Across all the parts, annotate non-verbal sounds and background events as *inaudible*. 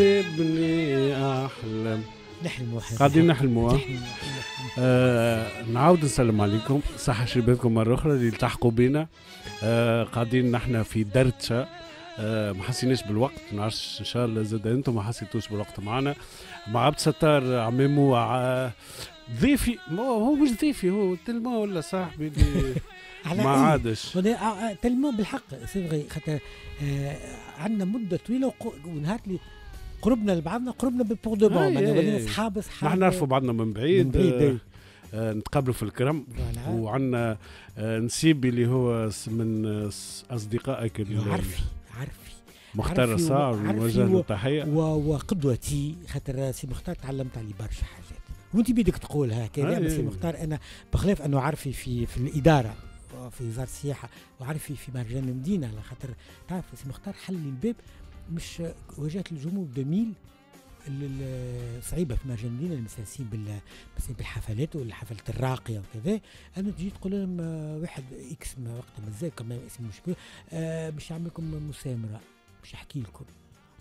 سيبني أحلم نحلموا قاعدين نحلموا آه نعاود نسلم عليكم صحة شبابكم مرة أخرى اللي التحقوا بينا آه قاعدين نحن في درتشة آه ما حسيناش بالوقت ما نعرفش ان شاء الله زاد انتم ما حسيتوش بالوقت معنا مع عبد ستار عمامو ضيفي هو مش ضيفي هو تلما ولا صاحبي اللي *laughs* ما عادش آه، آه، تلما بالحق سي خاطر آه، عندنا مده طويله ونهار اللي قربنا لبعضنا قربنا بور دو بون معناها صحاب صحاب نحن نعرفوا بعضنا من بعيد من بعيد آه،, آه نتقابلوا في الكرم وعندنا آه نسيبي اللي هو من آه، اصدقائك عرفي عرفي مختار صار نوجه له تحيه وقدوتي خاطر سي مختار تعلمت عليه برشا حاجات وانت بيدك تقول هكذا سي مختار انا بخلاف انه عرفي في في الاداره في وزاره السياحه وعرفي في مهرجان المدينه على خاطر تعرف سي مختار حل الباب مش واجهت الجمهور جميل صعيبه في مجال المدينه المساسين بال بالحفلات والحفلات الراقيه وكذا انا تجي تقول لهم آه، واحد اكس ما وقت مازال كمان اسمه مش كبير آه، باش نعمل لكم مسامره باش احكي لكم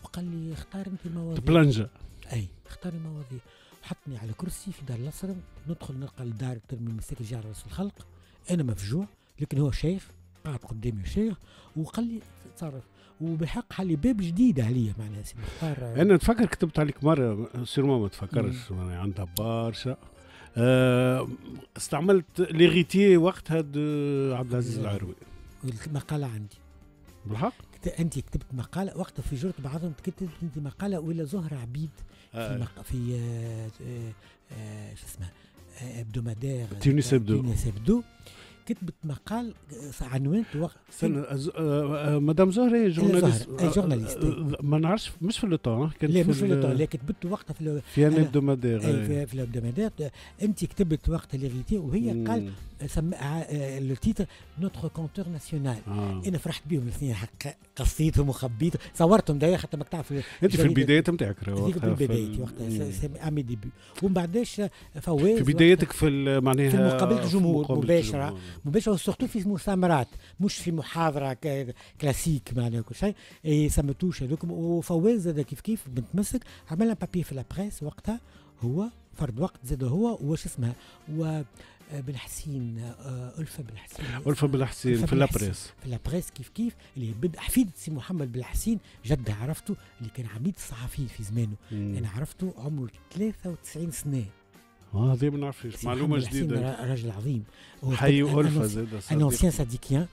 وقال لي اختار انت مواضيع بلانجا اي اختار مواضيع حطني على كرسي في دار الاسرم ندخل نلقى الدار ترمي مساك جار راس الخلق انا مفجوع لكن هو شيخ قاعد قدامي شيخ وقال لي تصرف وبحق حلي باب جديد عليا معناها سي مختار انا نتفكر كتبت عليك مره سيرمون ما تفكرش عندها برشا آه، استعملت ليغيتي وقتها عبد العزيز العروي المقاله عندي بالحق انت كتبت مقاله وقتها في جرت بعضهم كتبت انت مقاله ولا زهر عبيد في آه. مق... في آه آه, آه، شو اسمه آه، ابدو مدار تونس ابدو تونس ابدو كتبت مقال آه، عنوانته وقت استنى آه، آه، مدام زهري جورناليست جورناليست إيه. ما نعرفش مش في لوطون كانت لا مش في لوطون اللي كتبت وقتها في في ان في الابدمادير انت كتبت وقتها ليغيتي وهي قالت التيتر نوتر كونتور ناسيونال انا فرحت بيهم الاثنين حق قصيتهم وخبيتهم صورتهم دايا حتى ما تعرف انت في البدايه نتاعك في البدايه وقتها امي إيه. آه، ديبي ومن بعداش آه، فواز في بدايتك في معناها في مقابله الجمهور مباشره مباشره وسورتو في مؤتمرات مش في محاضره كلاسيك معناها كل شيء إيه، سمتوش هذوك وفواز هذا كيف كيف متمسك عملنا بابي في لابريس وقتها هو فرد وقت زاد هو وش اسمها و آه، بن حسين ألفة بن حسين ألفة بن حسين في لابريس في لابريس كيف كيف اللي بدا حفيد سي محمد بن حسين جده عرفته اللي كان عميد صحفي في زمانه أنا يعني عرفته عمره 93 سنة آه، هذه ما نعرفش معلومه جديده راجل عظيم حي ألفة زاد انا اونسيان صديقيان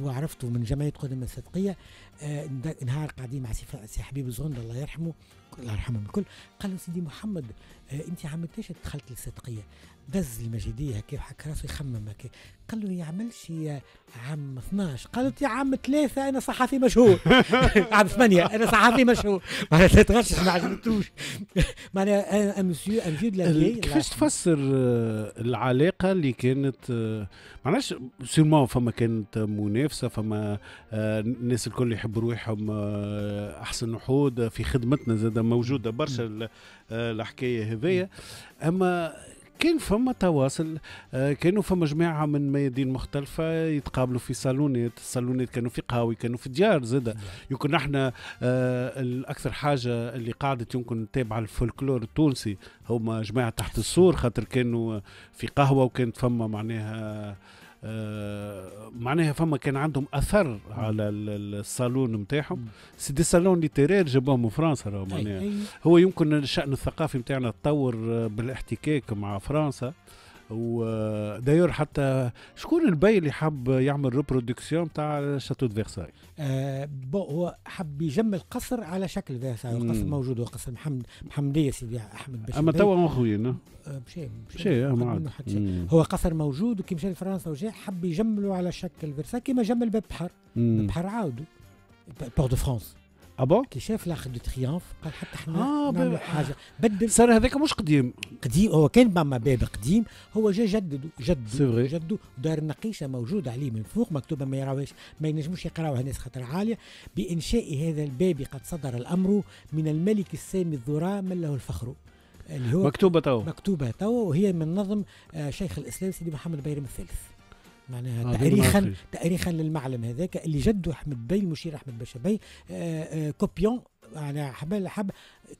وعرفته من جمعيه قدم الصدقيه آه، نهار قاعدين مع سي حبيب الزغند الله يرحمه الله يرحمهم الكل قال له سيدي محمد آه انت ليش دخلت للصدقيه دز المجيديه كيف حك راسه يخمم هكا قال له يعمل شي آه، عام 12 قالت يا عام ثلاثه انا صحفي مشهور *laughs* عام ثمانيه انا صحفي مشهور معناها تغشش ما عجبتوش معناها امسيو امسيو دو كيفاش تفسر آه، العلاقه اللي كانت آه، معناتها سيرمون فما كانت منافسه فما الناس الكل يحبوا روحهم احسن نحود في خدمتنا زاد موجوده برشا آه، الحكايه هذيا اما كان فما تواصل آه، كانوا فما جماعة من ميادين مختلفة يتقابلوا في صالونات الصالونات كانوا في قهاوي كانوا في ديار زادة نعم. يمكن احنا آه، الأكثر حاجة اللي قعدت يمكن تابعة الفولكلور التونسي هما جماعة تحت السور خاطر كانوا في قهوة وكانت فما معناها آه، معناها فما كان عندهم اثر على الصالون نتاعهم سي دي صالون ليتيرير جابوهم من فرنسا معناها هو يمكن الشان الثقافي نتاعنا تطور بالاحتكاك مع فرنسا وداير حتى شكون البي اللي حب يعمل ريبرودكسيون تاع شاتو دو فيرساي؟ آه هو حب يجمل قصر على شكل فيرساي القصر موجود هو قصر محمد محمديه سيدي احمد بشير اما توا خويا بشي آه، بشي آه، هو قصر موجود وكي مشى لفرنسا وجاء حب يجمله على شكل فيرساي كيما جمل باب بحر باب بحر عاودوا بور دو فرونس ابو كي شاف لاخ دو تريامف قال حتى حنا آه نعملوا حاجه بدل صار هذاك مش قديم قديم هو كان ماما باب قديم هو جا جدد جدده جدده دار النقيشه موجوده عليه من فوق مكتوبه ما يراوهاش ما ينجموش يقراوها ناس خطر عاليه بانشاء هذا الباب قد صدر الامر من الملك السامي الذرا من له الفخر اللي هو مكتوبه تو مكتوبه تو وهي من نظم آه، شيخ الاسلام سيدي محمد بيرم الثالث معناها آه، تاريخا تاريخا للمعلم هذاك اللي جده احمد بي المشير احمد باشا بي كوبيون على حبل حب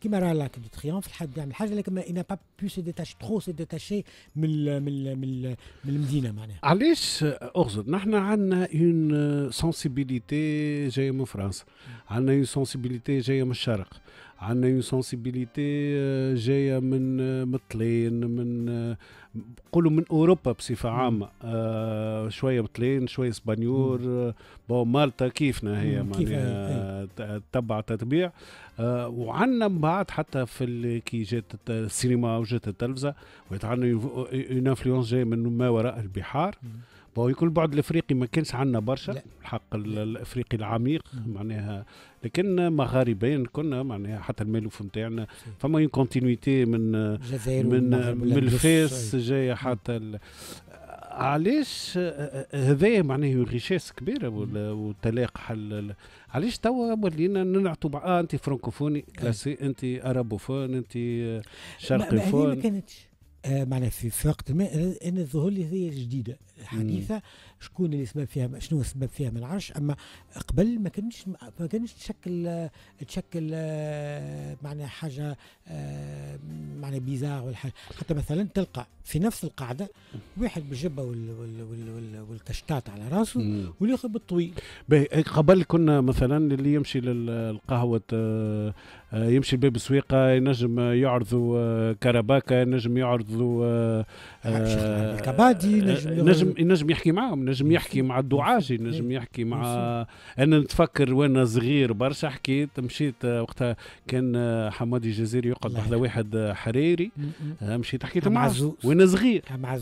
كيما راه لاك دو تريونف الحد يعمل حاجه لكن اي با بو سي ديتاش ترو سي ديتاشي من من من, من المدينه معناها علاش اقصد نحن عندنا اون سونسيبيليتي جايه من فرنسا عندنا اون سونسيبيليتي جايه من الشرق عندنا اون سونسيبيليتي آه، جايه من مطلين آه، من نقولوا آه، من اوروبا بصفه عامه شويه مطلين شويه اسبانيور بون مالطا كيفنا هي معناها إيه. تبع تتبيع وعندنا من بعد حتى في كي جات السينما وجات التلفزه وعندنا اون انفلونس جايه من ما وراء البحار مم. يكون البعد الافريقي ما كانش عندنا برشا الحق الافريقي العميق معناها لكن مغاربين كنا معناها حتى المالوف نتاعنا فما اون كونتينيتي من من من الفاس جايه حتى علاش هذا معناه ريشيس كبيره والتلاقح علاش توا ولينا ننعطوا اه انت فرانكوفوني كلاسي انت ارابوفون انت شرقي فون ما كانتش معناها في وقت ما انا ظهور لي هذه جديده حديثه شكون اللي سبب فيها شنو السبب فيها ما نعرفش اما قبل ما كانش ما كانش تشكل تشكل آه، معنى حاجه آه، معنى بيزار ولا حاجه حتى مثلا تلقى في نفس القاعده واحد بالجبه وال وال وال وال والكشطات على راسه واللي بالطويل قبل كنا مثلا اللي يمشي للقهوه آه، يمشي باب السويقه ينجم يعرضوا كرباكه ينجم يعرضوا كبادي نجم, نجم ينجم إيه. ينجم يحكي معاهم ينجم يحكي مع الدعاجي ينجم يحكي مع انا نتفكر وانا صغير برشا حكيت مشيت وقتها كان حمادي الجزيري يقعد بحذا واحد حريري آه، مشيت حكيت مع وانا صغير مع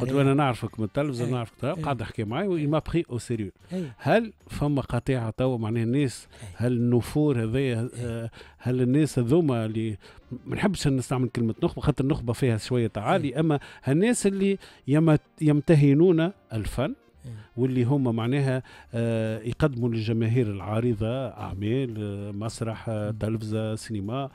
قلت له انا نعرفك من التلفزه نعرفك قعد حكي معي ما بخي او سيريو هل فما قطيعه توا معناها الناس هل النفور هذايا هل الناس هذوما اللي ما نحبش نستعمل كلمه نخبه خاطر النخبه فيها شويه تعالي إيه. اما الناس اللي يمتهنون الفن إيه. واللي هم معناها آه، يقدموا للجماهير العارضه اعمال مسرح إيه. تلفزه سينما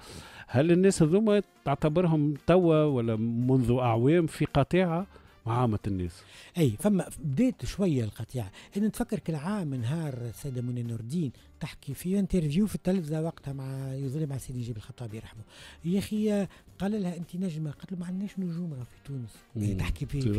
هل الناس هذوما تعتبرهم توا ولا منذ اعوام في قطيعه عامة الناس اي فما بديت شويه القطيعه انا نتفكر كل عام نهار السيده منى نور الدين تحكي في انترفيو في التلفزه وقتها مع يوزلي مع سيدي جيب الخطابي يرحمه يا اخي قال لها انت نجمه قالت له ما عندناش نجوم في تونس هي تحكي في, في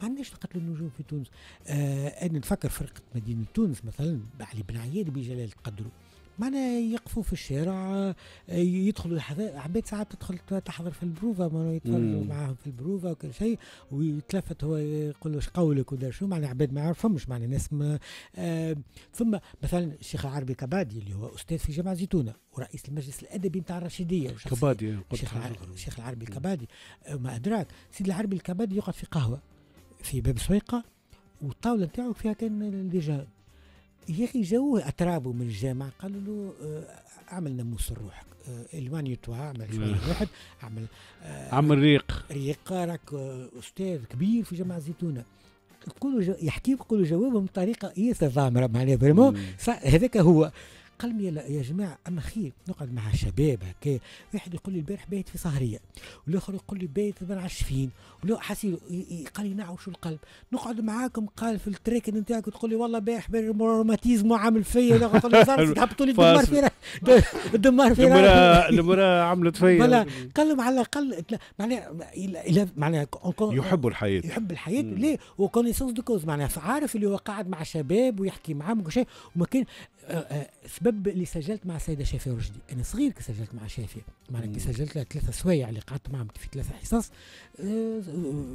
ما عندناش قتل النجوم في تونس آه انا نفكر فرقه مدينه تونس مثلا علي بن عياد بجلال قدره معنا يقفوا في الشارع يدخلوا عباد ساعات تدخل تحضر في البروفا ما يتفرجوا معاهم في البروفا وكل شيء ويتلفت هو يقول اش قولك ولا شو معناها عباد ما يعرفهمش معنا ناس ما آه ثم مثلا الشيخ عربي كبادي اللي هو استاذ في جامعه زيتونه ورئيس المجلس الادبي نتاع الرشيديه كبادي الشيخ الشيخ العربي الكبادي آه، ما ادراك سيد العربي الكبادي يقعد في قهوه في باب سويقه والطاوله نتاعو فيها كان الديجان يا اخي جاوه اترابوا من الجامعه قالوا له آه، اعمل ناموس لروحك آه، الوان توا اعمل شويه نعم. واحد اعمل اعمل آه، ريق ريق راك استاذ كبير في جامعه الزيتونه يقولوا يحكي يقولوا جوابهم بطريقه ياسر ضامره معناها فريمون هذاك هو قال لي يا جماعة انا خير نقعد مع شباب هكا واحد يقول لي البارح بيت في صهرية والآخر يقول لي بيت ما نعرفش فين حسيب قال لي نعوش القلب نقعد معاكم قال في التراكن نتاعك تقول لي والله بارح روماتيزم عامل فيا تقول لي صار هبطوا *laughs* لي الدمار في الدمار في المرأة عملت فيا قال لهم على الأقل معناها معناها يحب الحياة يحب الحياة ليه وكونيسونس دو كوز معناها عارف اللي هو قاعد مع شباب ويحكي معاهم وكل شيء وما كان سبب اللي سجلت مع السيده شافيه رشدي انا صغير كي سجلت مع شافيه معناها كي سجلت لها ثلاثه سوايع اللي قعدت معهم في ثلاثه حصص آه،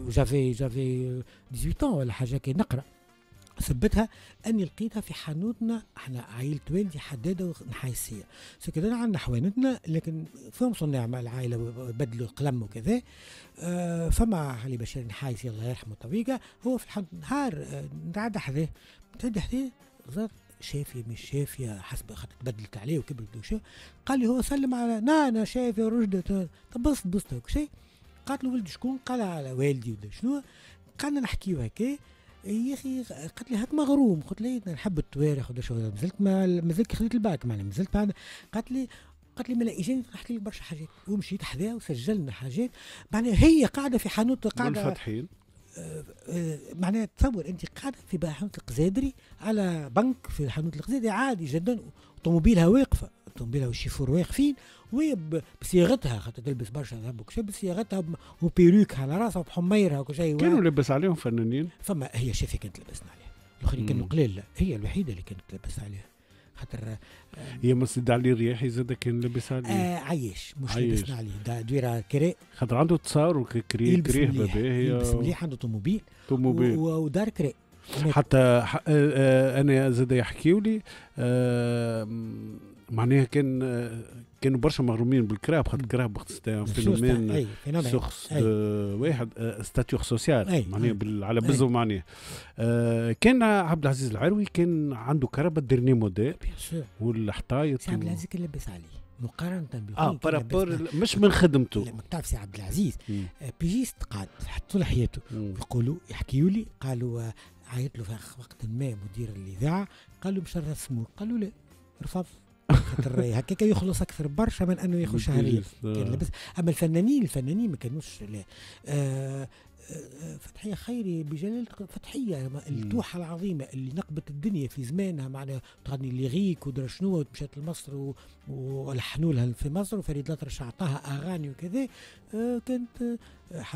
جافي جافي 18 ولا حاجه كي نقرا ثبتها اني لقيتها في حانوتنا احنا عائله والدي حداده ونحايسيه سو كده عندنا حوانتنا لكن فهم صناع مع العائله بدلوا القلم وكذا آه فما علي بشير نحايسي الله يرحمه طبيقه هو في الحانوت نهار آه نتعدى حذاه نتعدى حذاه شافية مش شافية حسب خاطر تبدلت عليه وكبرت وشو قال لي هو سلم على نا أنا شافية رشدة تبصت بس هكا شيء قالت له ولد شكون قال على والدي ولا شنو قعدنا نحكيو هكا يا اخي قالت لي هاك مغروم قلت لي إيه، نحب التواريخ ولا شو مازلت ما مازلت خذيت الباك معناها مازلت بعد قالت لي قالت لي ما لا اجاني طرحت لي برشا حاجات ومشيت حذاها وسجلنا حاجات معناها هي قاعده في حانوت قاعده منفتحين آه، آه، معناها تصور انت قاعده في حانوت القزادري على بنك في حانوت القزادري عادي جدا طوموبيلها واقفه طوموبيلها والشيفور واقفين وهي بصياغتها خاطر تلبس برشا ذهب وكل شيء بصياغتها وبيروكها على راسها وبحميرها وكل شيء كانوا لبس عليهم فنانين فما هي شافي كانت لبسنا عليها الاخرين كانوا لا هي الوحيده اللي كانت لبس عليها خاطر آه، هي ما تسد عليه الرياح زاد كان لبس عليه آه عياش مش لبسنا عليه ده دويرة كري خاطر عنده تصاور كريه كري باهي يلبس مليح عنده طوموبيل طوموبيل ودار كري حتى ح... آه, آه،, آه، انا زاد يحكيولي آه... معناها كان كانوا برشا مغرومين بالكراب خاطر الكراب وقت فينومين شخص واحد آه، ستاتيور سوسيال معناها على بزو معناها آه، كان عبد العزيز العروي كان عنده كربه ديرني موديل والحطايط سي عبد العزيز كان لاباس عليه مقارنه بخويا اه بارابور مش من خدمته لما تعرف سي عبد العزيز آه، بيجيست تقعد طول حياته يقولوا يحكيوا لي قالوا عيط له في وقت ما مدير الاذاعه قالوا مش مشرف سمو قالوا لا رفض خاطر هكاك يخلص اكثر برشا من انه ياخذ شهريه كان آه. لبس اما الفنانين الفنانين ما كانوش آه،, آه،, آه فتحيه خيري بجلالة فتحيه التوحه العظيمه اللي نقبت الدنيا في زمانها معناها تغني ليغيك ودرا شنو مشات لمصر ولحنوا لها في مصر وفريد الأطرش اعطاها اغاني وكذا كانت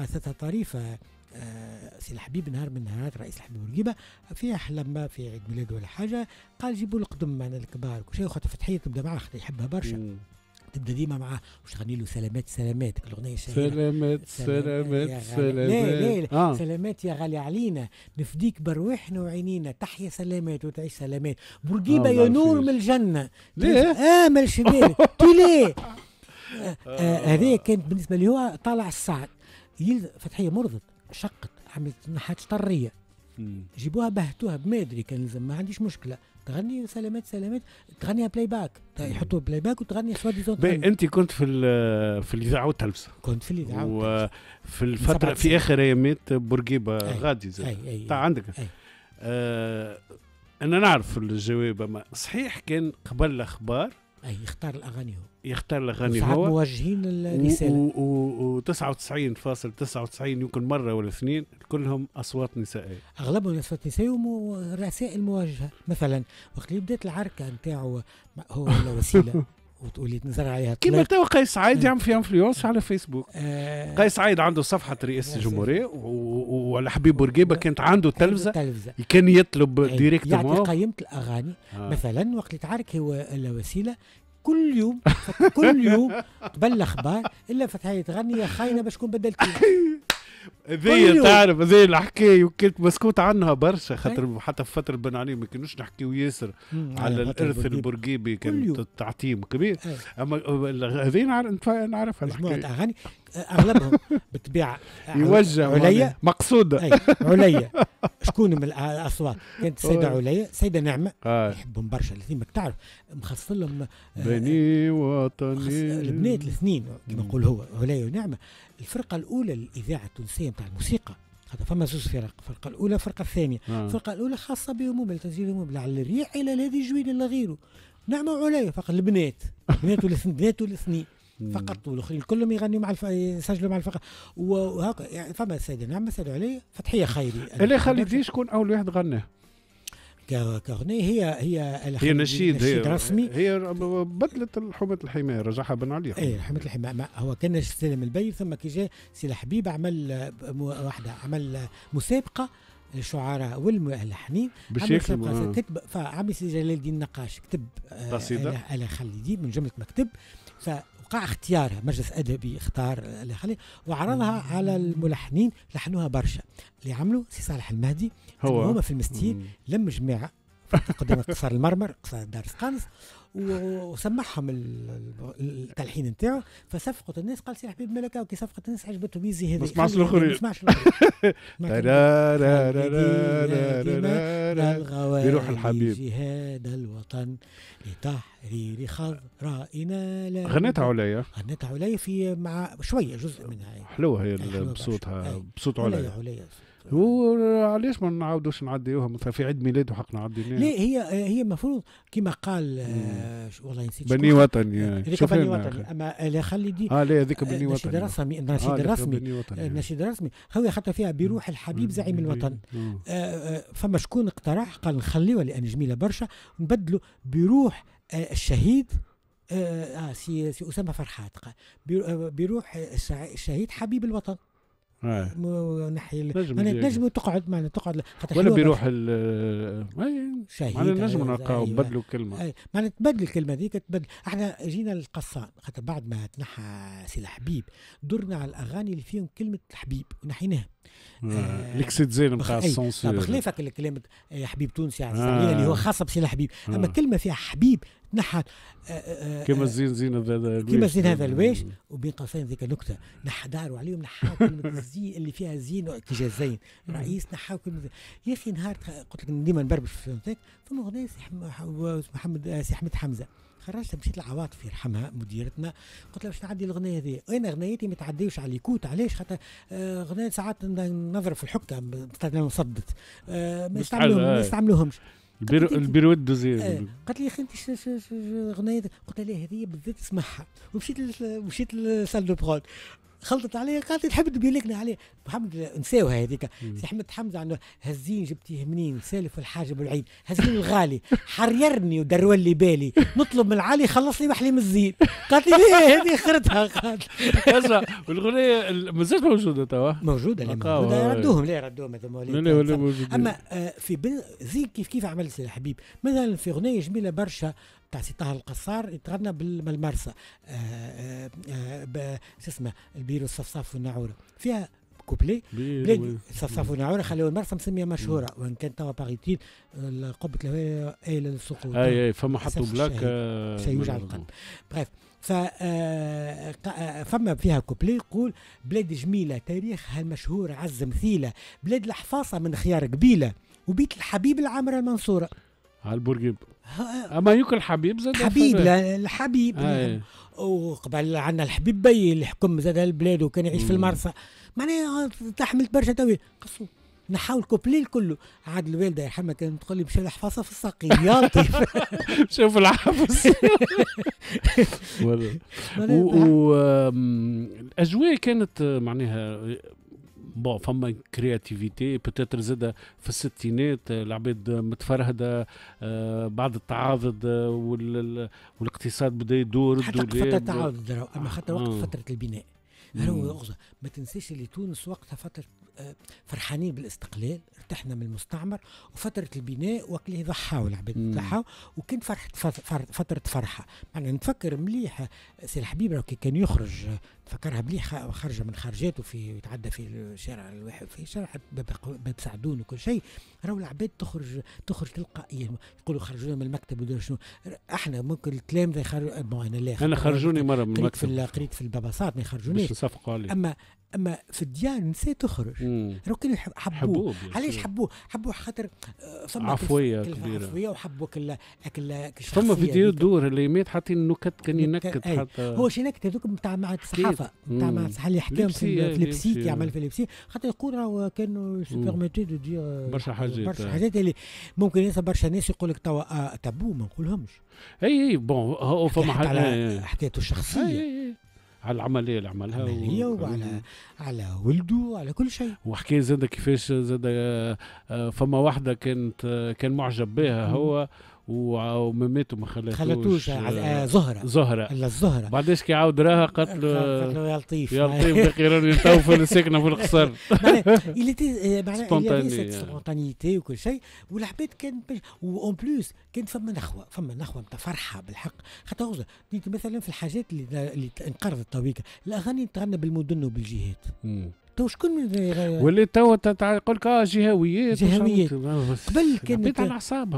آه طريفه آه، سي الحبيب نهار من نهارات رئيس الحبيب ورقيبه في لما في عيد ميلاده ولا حاجه قال جيبوا القدم معنا الكبار وشي خاطر فتحيه تبدا معاه خاطر يحبها برشا تبدا ديما معاه واش تغني له سلامات سلامات الاغنيه الشهيره سلامات سلامات سلامات آه. سلامات يا غالي علينا نفديك برواحنا وعينينا تحيا سلامات وتعيش سلامات بورقيبه آه يا نور من الجنه ليه؟ اه شمال بالك *laughs* ليه؟ آه، آه. هذه كانت بالنسبه لي هو طالع الصعد فتحيه مرضت شقت عملت نحات طريه جيبوها بهتوها بما ادري كان ما عنديش مشكله تغني سلامات سلامات تغنيها بلاي باك يحطوا بلاي باك وتغني سوا ديزون انت كنت في في الاذاعه والتلفزه كنت في الاذاعه وفي الفتره في اخر ايامات بورقيبه غادي زاد أي أي طيب عندك أي. آه انا نعرف الجواب ما صحيح كان قبل الاخبار اي اختار الاغاني هو يختار الاغاني هو موجهين الرساله و99.99 يمكن مره ولا اثنين كلهم اصوات نسائيه اغلبهم اصوات نسائيه ورسائل موجهه مثلا وقت اللي بدات العركه نتاعو هو ولا *laughs* وسيله وتقولي نزرع عليها كما تو قيس عايد يعمل في انفلونس على فيسبوك آه قيس عايد عنده صفحه رئاسه الجمهوريه وعلى حبيب بورقيبه كانت عنده تلفزه كان يطلب يعني ديريكتومون يعطي قيمه الاغاني آه. مثلا وقت اللي تعارك هو الوسيله كل يوم *laughs* كل يوم تبلخ بها الا فتحيت تغني يا خاينه باش تكون بدلت *laughs* هذيا تعرف هذيا الحكايه وكانت مسكوت عنها برشا إيه. خاطر حتى في فتره بن علي ما كانوش نحكيو ياسر على الارث البرقيبي كان تعتيم كبير إيه. اما هذيا نعرفها مجموعه اغاني اغلبهم *laughs* بالطبيعه آه، يوجه عليا مقصوده إيه، عليا *laughs* شكون من الاصوات كانت السيده عليا السيده نعمه آه. يحبهم برشا الاثنين تعرف مخصص لهم آه، بني وطني البنات الاثنين كما نقول هو عليا ونعمه الفرقه الاولى للاذاعه التونسيه نتاع الموسيقى هذا فما زوج فرق الفرقه الاولى الفرقه الثانيه نعم. الفرقه الاولى خاصه بهم تسجيل على الريح الى الذي جوين الى غيره نعمه عليا فقط البنات البنات والاثنين البنات والاثنين نعم. فقط والاخرين كلهم يغنوا مع الف... يسجلوا مع الفقره وهكا يعني فما السيده نعمه السيده علي فتحيه خيري اللي خالدي شكون اول واحد غناه كأغنية هي هي هي نشيد هي رسمي هي بدلت حماة الحماية رجعها بن علي اي حماة الحماية هو كان استلم البي ثم كي جاء سي الحبيب عمل واحدة عمل مسابقة الشعراء والملحنين باش كتب فعمي سي جلال الدين نقاش كتب قصيدة على آه، خليدي من جملة مكتب ف وقع اختيارها مجلس أدبي اختار الخليل وعرضها مم. على الملحنين لحنوها برشا اللي عملوا سي صالح المهدي هو هما في المستيل لم جماعة قدام *laughs* قصر المرمر قصر دار سقانس وسمعهم التلحين نتاعو فصفقت الناس قال سي حبيب ملكه وكي صفقت الناس عجبته يزي هذه ما سمعش الاخرين ما سمعش بروح الحبيب جهاد الوطن لتحرير خضرائنا غنيتها عليا غنيتها عليا في مع شويه جزء منها حلوه هي بصوتها بصوت عليا عليا وعلاش ما نعاودوش نعديوها مثلا في عيد ميلاد وحقنا عديناها نعم. لا هي هي المفروض كما قال آه، والله نسيت بني وطني آه، هذاك بني وطني اما لا دي اه لا هذيك بني آه، وطني نشيد رسمي نشيد الرسمي رسمي نشيد رسمي هو خاطر فيها بروح الحبيب زعيم الوطن فما شكون اقترح قال نخليوها لان جميله برشا نبدلوا بروح الشهيد اه سي اسامه فرحات قال بيروح الشهيد حبيب الوطن إيه. ونحي معناها نجموا تقعد معنا تقعد خاطر ولا بيروح ال إيه. معناها نجموا أيوة، أيوة. نلقاو نبدلوا كلمه أيوة. معنا تبدل الكلمه ذيك تبدل احنا جينا القصان خاطر بعد ما تنحى سي الحبيب درنا على الاغاني اللي فيهم كلمه الحبيب ونحيناها إيه. آه، زين نتاع السونسور بخلافك الكلام حبيب تونسي آه. اللي هو خاصه بسي الحبيب اما آه. كلمه فيها حبيب نحت آه، آه، آه، كما الزين زين هذا الويش كما الزين هذا الويش وبين قوسين ذيك النكته نح داروا عليهم نحاو كلمه الزين *laughs* اللي فيها زين اعتجازين رئيس نحاو كلمه يا اخي نهار قلت لك ديما نبربش في فهمتك فما اغنيه محمد سي احمد حمزه خرجت مشيت لعواطف يرحمها مديرتنا قلت لها باش نعدي الاغنيه هذه انا اغنيتي ما تعديوش على الكوت علاش خاطر اغنيه ساعات نظرف في الحكه نصدت ما يستعملوهمش البيرو آه، البيرو الدوزي آه. قالت لي يا اخي انت الاغنيه قلت لها هذه بالذات اسمعها ومشيت مشيت للسال دو برود خلطت عليا قالت تحب تبيلكنا عليه محمد نساوها هذيك سي احمد حمزه عنده هزين جبتيه منين سالف الحاجه بالعيد هزين الغالي حريرني ودرول لي بالي نطلب من العالي خلص لي محلي من الزين قالت لي إيه، هذه اخرتها قالت اسمع والاغنيه مازالت موجوده توا موجوده موجوده ردوهم لا ردوهم هذوما اما آه، في بن زين كيف كيف عملت الحبيب مثلا في اغنيه جميله برشا تاع سي طه القصار يتغنى بالمرسى آه، آه، آه، شو اسمه البيرو الصفصاف والنعوره فيها كوبلي بلاد صفصف ونعوره خلوا المرسى مسميه مشهوره وان كان توا باغيتين قبه الهواء ايله للسقوط اي اي فما حطوا بلاك سيوجع القلب بريف ف فما فيها كوبلي يقول بلاد جميله تاريخها المشهور عز مثيله بلاد الحفاصه من خيار قبيله وبيت الحبيب العامره المنصوره على البرجيب اما ياكل حبيب زاد حبيب الحبيب آه، إيه. وقبل عندنا الحبيب بي اللي حكم زاد البلاد وكان يعيش في المرسى معناها تحملت برشا توي قصوا نحاول كوبليل كله عاد الوالده يرحمها كانت تقول لي مشى الحفاصه في الساقي يا *laughs* لطيف شوف في الحفص *laughs* والاجواء كانت معناها بون فما كرياتيفيتي بتاتر زاده في الستينات العباد متفرهده آه، بعد التعاضد آه، والاقتصاد بدا يدور حتى فتره تعاضد اما حتى آه، وقت فتره البناء ما تنساش اللي تونس وقتها فتره آه، فرحانين بالاستقلال ارتحنا من المستعمر وفترة البناء وقت اللي العباد ضحاوا وكان فرحة فترة فرحة معنا نتفكر مليح آه، سي الحبيب كي كان يخرج آه، نفكرها مليح خرجة من خرجاته في يتعدى في الشارع الواحد في شارع باب سعدون وكل شيء راهو العباد تخرج تخرج تلقائيا يقولوا خرجونا من المكتب ودور شنو احنا ممكن الكلام ذا انا لا انا خرجوني مره من المكتب قريت في البابا صاد ما يخرجونيش اما اما في الديار نساء تخرج راهو كانوا حبوه علاش حبوه حبوه خاطر فما آه، عفويه كبيره عفويه وحبوا كل ال فما فيديو دور اللي مات حاطين نكت كان ينكت حتى هو شي نكت هذوك نتاع مع الصحافه نتاع مع الصحافه اللي حكاهم في لبسيت يعمل في لبسيت خاطر يقول راهو كانوا سوبرماتي دو دير آه، برشا حاجات برشا حاجات اللي ممكن ينسى برشا ناس يقول لك توا آه، تابو ما نقولهمش اي اي بون فما حكايته الشخصيه على العمليه اللي عملها عملية و... وعلى آه. على ولده وعلى كل شيء وحكي زاد كيفاش زاد آه، آه، فما واحده كانت كان معجب بها هو ومامته ما خلتوش خلتوش آه، آه، زهره زهره الا الزهره بعدش كي عاود راها قالت له قالت له يا لطيف يا لطيف باقي راني تو في السكنه في القصر معناها سبونتانيتي وكل شيء والعباد كان اون بلوس كان فما نخوه فما نخوه نتاع فرحه بالحق خاطر مثلا في الحاجات اللي اللي انقرضت تويك الاغاني تغنى بالمدن وبالجهات تو شكون واللي تو يقول لك اه جهويات جهويات قبل كانت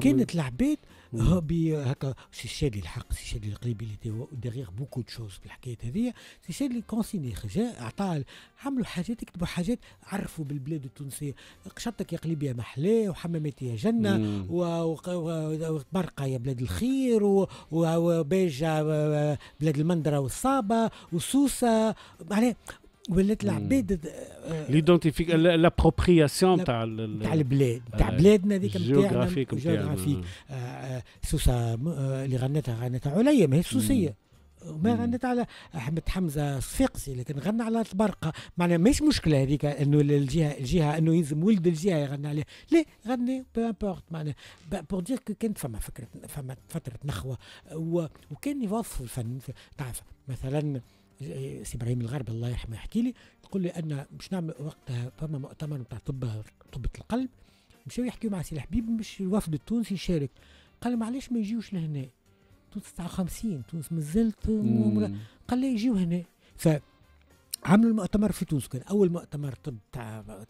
كانت العباد هوبي هكا سي شادي الحق سي شادي القريب اللي ديغيغ بوكو دو شوز الحكايات هذيا سي شادي كونسيني جا عطى عملوا حاجات كتبوا حاجات عرفوا بالبلاد التونسيه قشطك يا قليبي محلاه وحمامات يا جنه وبرقه يا بلاد الخير وباجه بلاد المندره والصابه وسوسه معناها ولات العباد ليدونتيفيك لابروبرياسيون تاع تاع البلاد آه، تاع بلادنا هذيك نتاعنا جيوغرافيك جيوغرافيك آه، آه، سوسه اللي غنتها غنتها عليا ماهيش سوسيه ما غنت على احمد حمزه صفيقسي لكن غنى على البرقه معناها ماهيش مشكله هذيك انه الجهه الجهه انه يلزم ولد الجهه يغنى عليها لا غني بو امبورت معناها بور دير كانت فما فكره فما فتره نخوه وكان يوظفوا الفن تعرف مثلا إيه، سي ابراهيم الغرب الله يرحمه يحكي لي يقول لي ان باش نعمل وقتها فما مؤتمر نتاع طب طبة القلب مشاو يحكيوا مع سي الحبيب باش الوفد التونسي يشارك قال معليش ما يجيوش لهنا تونس 59 تونس مازالت قال لي يجيو هنا ف عملوا المؤتمر في تونس كان اول مؤتمر طب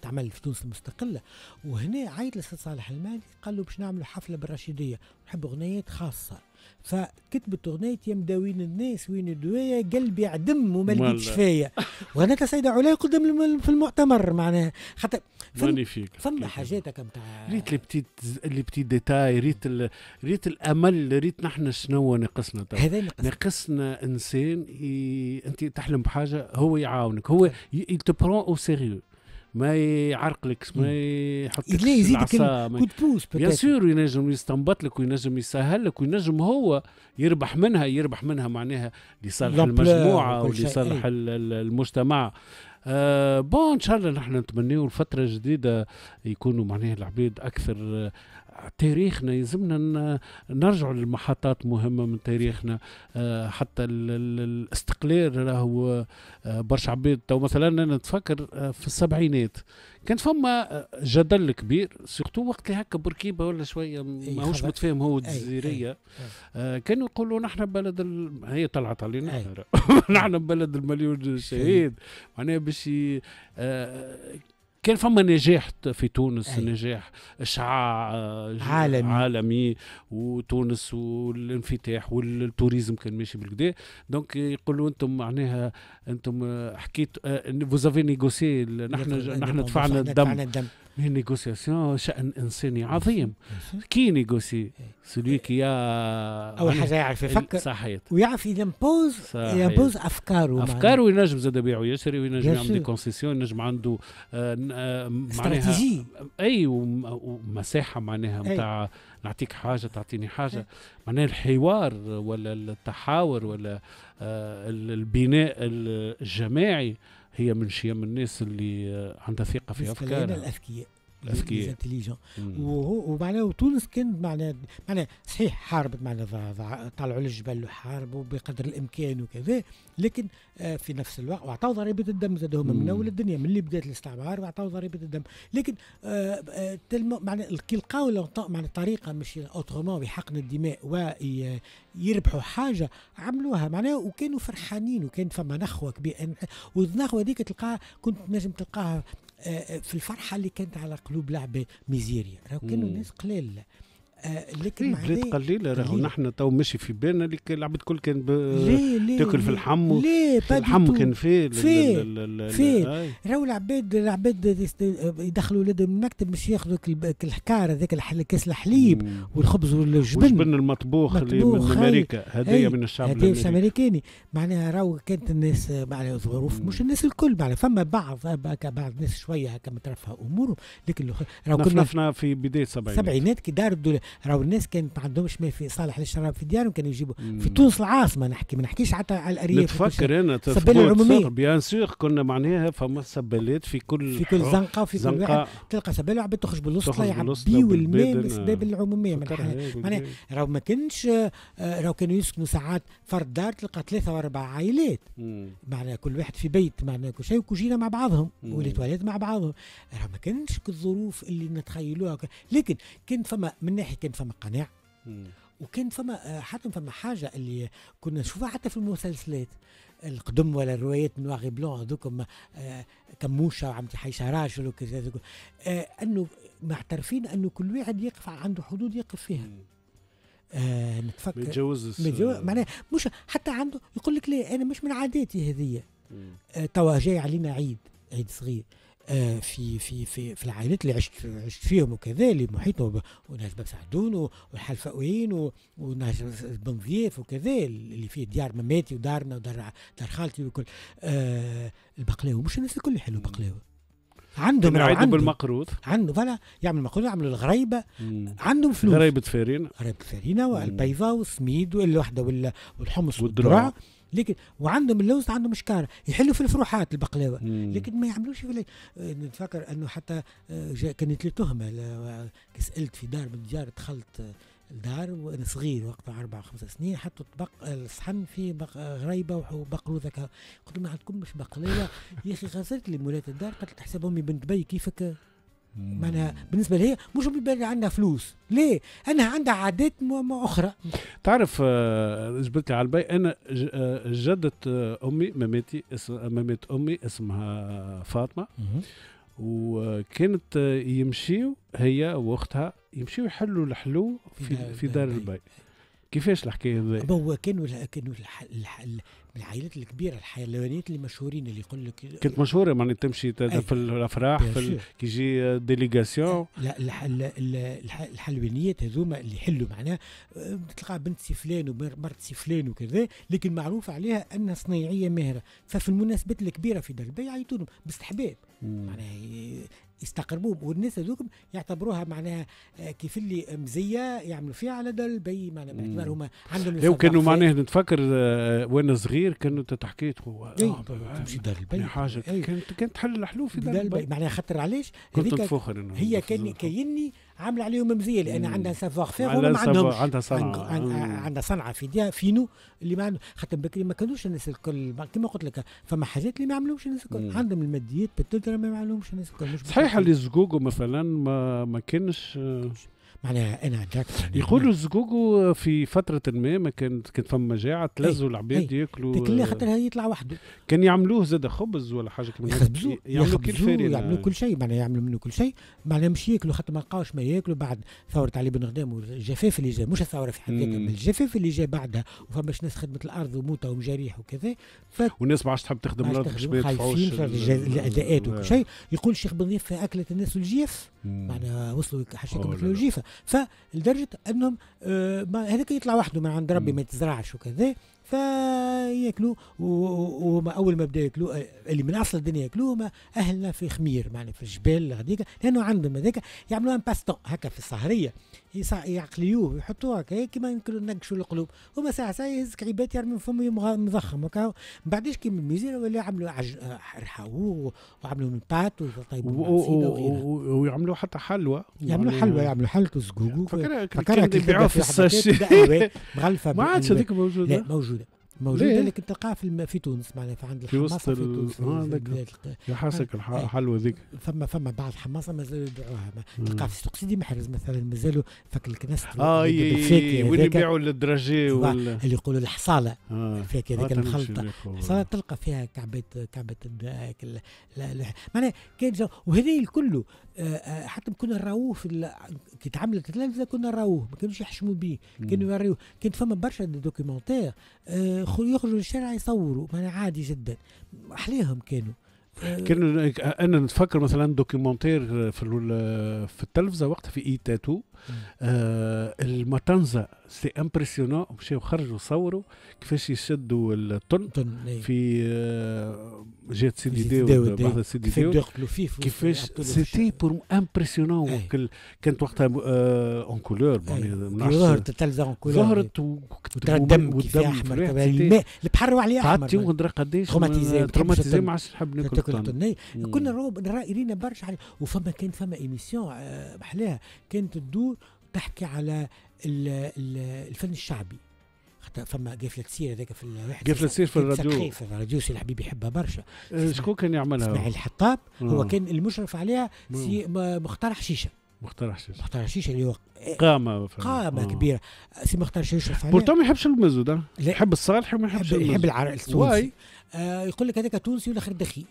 تعمل في تونس المستقله وهنا عيط للسيد صالح المالي قال له باش نعملوا حفله بالرشيديه نحب اغنيات خاصه فكتبت أغنية يمدا وين الناس وين الدوايا قلبي عدم وما لقيتش فيا وهناك سيدة علي قدام في المؤتمر معناها خاطر فم فما حاجاتك نتاع ريت لي بتيت لي بتيت ديتاي ريت ال... ريت الامل ريت نحن شنو ناقصنا هذا ناقصنا انسان ي... انت تحلم بحاجه هو يعاونك هو طيب. ي... يتبرون او سيريو ما يعرقلكش ما يحطكش لا يزيدك كود بوس بيان سور ينجم يستنبط لك وينجم يسهل لك وينجم هو يربح منها يربح منها معناها لصالح المجموعه ولصالح إيه. المجتمع آه بون ان شاء الله نحن نتمنيو الفتره الجديده يكونوا معناها العباد اكثر تاريخنا يلزمنا نرجعوا للمحطات مهمة من تاريخنا آه، حتى الاستقلال راهو آه، برشا عباد تو مثلا أنا نتفكر آه، في السبعينات كان فما جدل كبير سيرتو وقت اللي هكا بركيبه ولا شويه ماهوش متفاهم هو الجزيرية كانوا يقولوا نحن بلد ال... هي طلعت علينا *laughs* نحن بلد المليون شهيد معناها باش كان فما نجاح في تونس أي. نجاح اشعاع آه، عالمي عالمي وتونس والانفتاح والتوريزم كان ماشي بالكدا دونك يقولوا انتم معناها انتم حكيت فوزافي آه، نيغوسي نحن نحن دفعنا الدم, دفعنا الدم. نيغوسياسيون شان انساني عظيم كي نيغوسي qui إيه. كي أول حاجة يعرف يفكر صحيح ويعرف يمبوز يمبوز أفكاره أفكاره وينجم زاد يبيع ويشري وينجم يعمل دي كونسيسيون ينجم عنده آه، آه، معناها أي ومساحة معناها نتاع إيه. نعطيك حاجه تعطيني حاجه إيه. معناها الحوار ولا التحاور ولا آه، البناء الجماعي هي من شيم الناس اللي عندها ثقه في افكارها الاذكياء الاذكياء الانتليجون ومعناه وتونس كانت معناه معناه صحيح حاربت معناه طلعوا للجبل وحاربوا بقدر الامكان وكذا لكن آه في نفس الوقت واعطوا ضريبه الدم زاد هما من اول الدنيا من اللي بدات الاستعمار واعطوا ضريبه الدم لكن آه معناه كي لقاو معناه طريقه مش اوترومون بحقن الدماء ويربحوا حاجه عملوها معناه وكانوا فرحانين وكان فما نخوه كبيره والنخوه هذيك تلقاها كنت نجم تلقاها آه، آه، في الفرحه اللي كانت على قلوب لعبه ميزيريا راه كانوا الناس قلال آه، لكن إيه بلاد قليله راهو نحن تو ماشي في بالنا اللي كان العباد الكل كان تاكل في الحم الحم كان فيه فيه فيه راهو العباد العباد يدخلوا ولادهم المكتب مش ياخذوا الحكار هذاك كاس الحليب والخبز والجبن والجبن المطبوخ اللي من امريكا هدايا من الشعب الامريكي هدايا من الامريكاني معناها راهو كانت الناس معناها ظروف مش الناس الكل معناها فما بعض بعض الناس شويه هكا مترفه امورهم لكن راهو كنا في بدايه السبعينات السبعينات كي دار الدولار راهو الناس كانت ما عندهمش ما في صالح للشراب في ديارهم كانوا يجيبوا في تونس العاصمه نحكي ما نحكيش حتى على الارياف نتفكر انا السباله بيان سور كنا معناها فما سبالات في كل في كل زنقه في كل زنقة. تلقى سباله وعباد تخرج يعني بالوسطى يعبيو الماء بالسباب العموميه معناها راهو ما كانش آه، راهو كانوا يسكنوا ساعات فرد دار تلقى ثلاثه واربع عائلات معناها كل واحد في بيت معناها كل شيء وكوجينا مع بعضهم والتواليت مع بعضهم راهو ما كانش الظروف اللي نتخيلوها لكن كان فما من ناحيه كان فما قناع وكان فما آه، حتى فما حاجه اللي كنا نشوفها حتى في المسلسلات القدم ولا الروايات نواغي بلون هذوكم آه، كموشه وعمتي حيشه راجل وكذا آه، انه معترفين انه كل واحد يقف عنده حدود يقف فيها نتفكر ما يتجوزش معناها مش حتى عنده يقول لك لا انا مش من عاداتي هذه توا جاي علينا عيد عيد صغير آه، في في في في العائلات اللي عشت عشت فيهم وكذا اللي محيطهم وناس بن سعدون والحلفاويين وناس بن ضياف وكذا اللي فيه ديار مماتي ودارنا ودار دار خالتي وكل آه البقلاوه مش الناس الكل يحلوا بقلاوه عندهم عندهم بالمقروض عنده فلا يعمل مقروض يعملوا الغريبه مم. عندهم فلوس غريبه فارينه غريبه فارينه والبيضه والسميد والوحده والحمص والدروع. لكن وعندهم اللوز عندهم مشكاره يحلوا في الفروحات البقلاوه لكن ما يعملوش في إيه، نتفكر انه حتى آه، كانت لي تهمه سالت في دار من آه، دار دخلت الدار وانا صغير وقتها اربع خمس سنين حطوا طبق الصحن في بق... غريبه وبقروذه قلت لهم عندكم مش بقلاوه *laughs* يا اخي خسرت لي مولات الدار قالت لك حساب امي بنت بي كيفك معناها انا بالنسبه لي مش بالي عندها فلوس ليه انا عندها عادات اخرى تعرف جبت آه، لي على البي انا آه، جدة آه، امي مامتي مامت امي اسمها فاطمه وكانت يمشيو هي واختها يمشيو يحلوا الحلو في في دار البي كيفاش الحكايه هذه؟ هو كانوا كانوا العائلات الكبيره الحيوانات اللي مشهورين اللي يقول لك كنت مشهوره معناها تمشي في الافراح في كي يجي ديليغاسيون لا الحلوانيات هذوما اللي يحلوا معناها آه، تلقى بنت سي فلان ومرت سي فلان وكذا لكن معروف عليها انها صنايعيه ماهره ففي المناسبات الكبيره في دار البيع يعيطوا لهم باستحباب معناها يستقربوه والناس هذوك يعتبروها معناها آه، كيف اللي مزيه يعملوا فيها على دل بي معناها باعتبار هما عندهم لو كانوا معناها نتفكر آه، وانا صغير كانوا تحكيت تمشي آه، إيه، دار البي حاجه إيه. كانت كانت تحل الحلول في دار البي معناها خاطر علاش كنت فخر هي كاني كيني عامله عليهم مزيه لان عندها سافوار فيغ وما عندهمش عندها صنعه عندها صنعه في دي فينو اللي ما عندهم خاطر بكري ما كانوش الناس الكل كما قلت لك فما حاجات اللي ما عملوش الناس الكل عندهم الماديات بتدرى ما عملوش الناس الكل صحيح اللي زجوجو مثلا ما ما كانش معناها انا يقولوا الزقوقو في فتره ما ما كانت كانت فما جاعه تلزوا إيه، العباد إيه. ياكلوا لكن خاطر يطلع وحده كان يعملوه زاد خبز ولا حاجه كيما يخبزوه يعملوا كل يعملوا كل شيء معناها يعملوا منه كل شيء معناها مش ياكلوا خاطر ما لقاوش ما ياكلوا بعد ثوره علي بن غدام والجفاف اللي جا مش الثوره في حد ذاتها الجفاف اللي جا بعدها وفماش ناس خدمت الارض وموتى ومجاريح وكذا ف... والناس ما عادش تحب تخدم الارض باش ما يدفعوش الاداءات وكل شيء يقول الشيخ بن ضيف اكلت الناس الجيف معناها وصلوا حاشاكم الجيفه فلدرجه انهم آه، هذاك يطلع وحده من عند ربي ما يتزرعش وكذا فياكلوا وهما اول ما بدا ياكلوه آه، اللي من اصل الدنيا ياكلوه هما اهلنا في خمير معنا في الجبال هذيك لانه عندهم هذاك يعملوا ان باستون هكا في السهريه يعقليوه ويحطوه هكا كيما يمكن ينقشوا القلوب هما ساعه ساعه يهزك عباد يرمي يعني فم مضخم هكا من بعديش كيما الميزير ولا عملوا عج... رحاوه وعملوا من بات وطيبوا ويعملوا حتى حلوى يعملوا يعني حلوى يعملوا حلوى سجوجو فكرها كي يبيعوها في الساشي مغلفه آه، *laughs* ما عادش هذيك موجوده لا موجوده موجوده لكن تلقاها في, في تونس معناها في عند الحماصه في, آه، في تونس يا حاسك الحلوه آه، ذيك فما فما بعض الحماصه مازالوا يبيعوها تلقاها في سوق سيدي محرز مثلا مازالوا فك الكنس اه وين يبيعوا الدراجي اللي يقولوا الحصاله آه، الفاكهه هذيك المخلطه الحصاله تلقى فيها كعبات كعبات معناها كان وهذا الكل حتى كنا نراوه في كي تعملت التلفزه كنا نراوه ما كانوش يحشموا به كانوا يوريوه كانت فما برشا دوكيومونتير يخرجوا للشارع يصوروا ما عادي جدا احليهم كانوا آه، كان انا نتفكر مثلا دوكيومونتير في في التلفزه وقتها في اي تاتو آه المطنزه سي امبرسيونون مشاو خرجوا صوروا كيفاش يشدوا الطن في آه جات سيدي داود بعض سيدي داود كيفاش سيتي بور امبرسيونون كانت وقتها اون كولور ظهرت تلزا اون كولور ظهرت والدم والدم احمر الماء البحر عليه احمر تعطي وندرى قداش تروماتيزي ما عادش نحب ناكل الطن كنا نرى ايرينا برشا وفما كان فما ايميسيون محلاها آه، كانت تدور تحكي على الفن الشعبي حتى فما قفلة سير هذاك في الواحد قفلة سير في الراديو في الراديو سي الحبيب يحبها برشا إيه، شكون كان يعملها؟ اسماعيل الحطاب هو آه. كان المشرف عليها سي مختار حشيشه مختار حشيشه مختار حشيشه اللي هو قامة قامة أوه. كبيرة سي مختار حشيش بورتو ما يحبش المزود آه. يحب الصالح وما يحبش يحب العرق التونسي آه يقول لك هذاك تونسي والاخر دخيل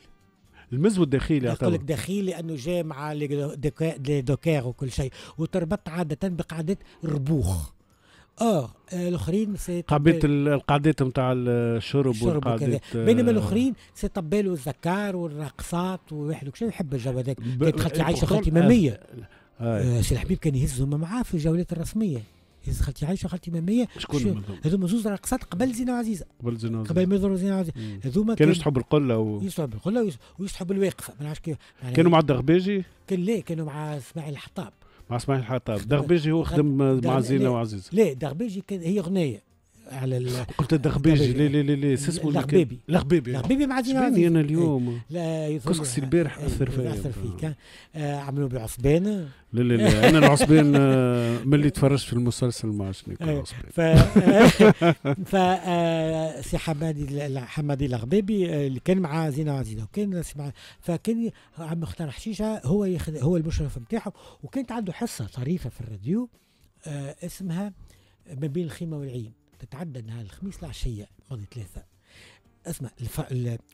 المزود داخلي يقول لك داخلي مع جامعه لدوكير وكل شيء وتربط عاده بقاعده ربوخ اه الاخرين سي قعدات القعدات نتاع الشرب والقعدات بينما الاخرين سي طبال والزكار والرقصات وواحد وكل شيء يحب الجو هذاك كانت خط العيشه خط اماميه سي الحبيب كان يهزهم معاه في الجولات الرسميه خالتي عايشه خالتي ماميه شكون هذوما زوز راقصات قبل زينه عزيزه قبل زينه عزيزه قبل ما يضروا زينه عزيزه هذوما كانوا يسحبوا القله و... يسحبوا القله ويسحبوا الواقفه ما نعرفش كيف يعني كانوا مع الدغبيجي كان لا كانوا مع اسماعيل الحطاب مع اسماعيل الحطاب دغبيجي هو خدم مع زينه وعزيزه لا دغبيجي كان هي غنيه على ال... قلت الدغبيج لا لا لا لا اسمه الغبيبي الغبيبي الغبيبي مع عزيز انا اليوم إيه. لا كسكسي البارح اثر إيه، فيا اثر فيك آه، عملوا بعصبان لا لا لا *laughs* انا العصبان آه، ملي تفرجت في المسلسل ما عرفتش إيه. ف *laughs* ف آه، سي حمادي حمادي الغبيبي اللي كان مع زينه عزيزه وكان فكان عم مختار حشيشه هو يخد... هو المشرف نتاعه وكانت عنده حصه طريفه في الراديو اسمها ما بين الخيمه والعين تتعدى نهار الخميس العشيه ماضي ثلاثه اسمع الف...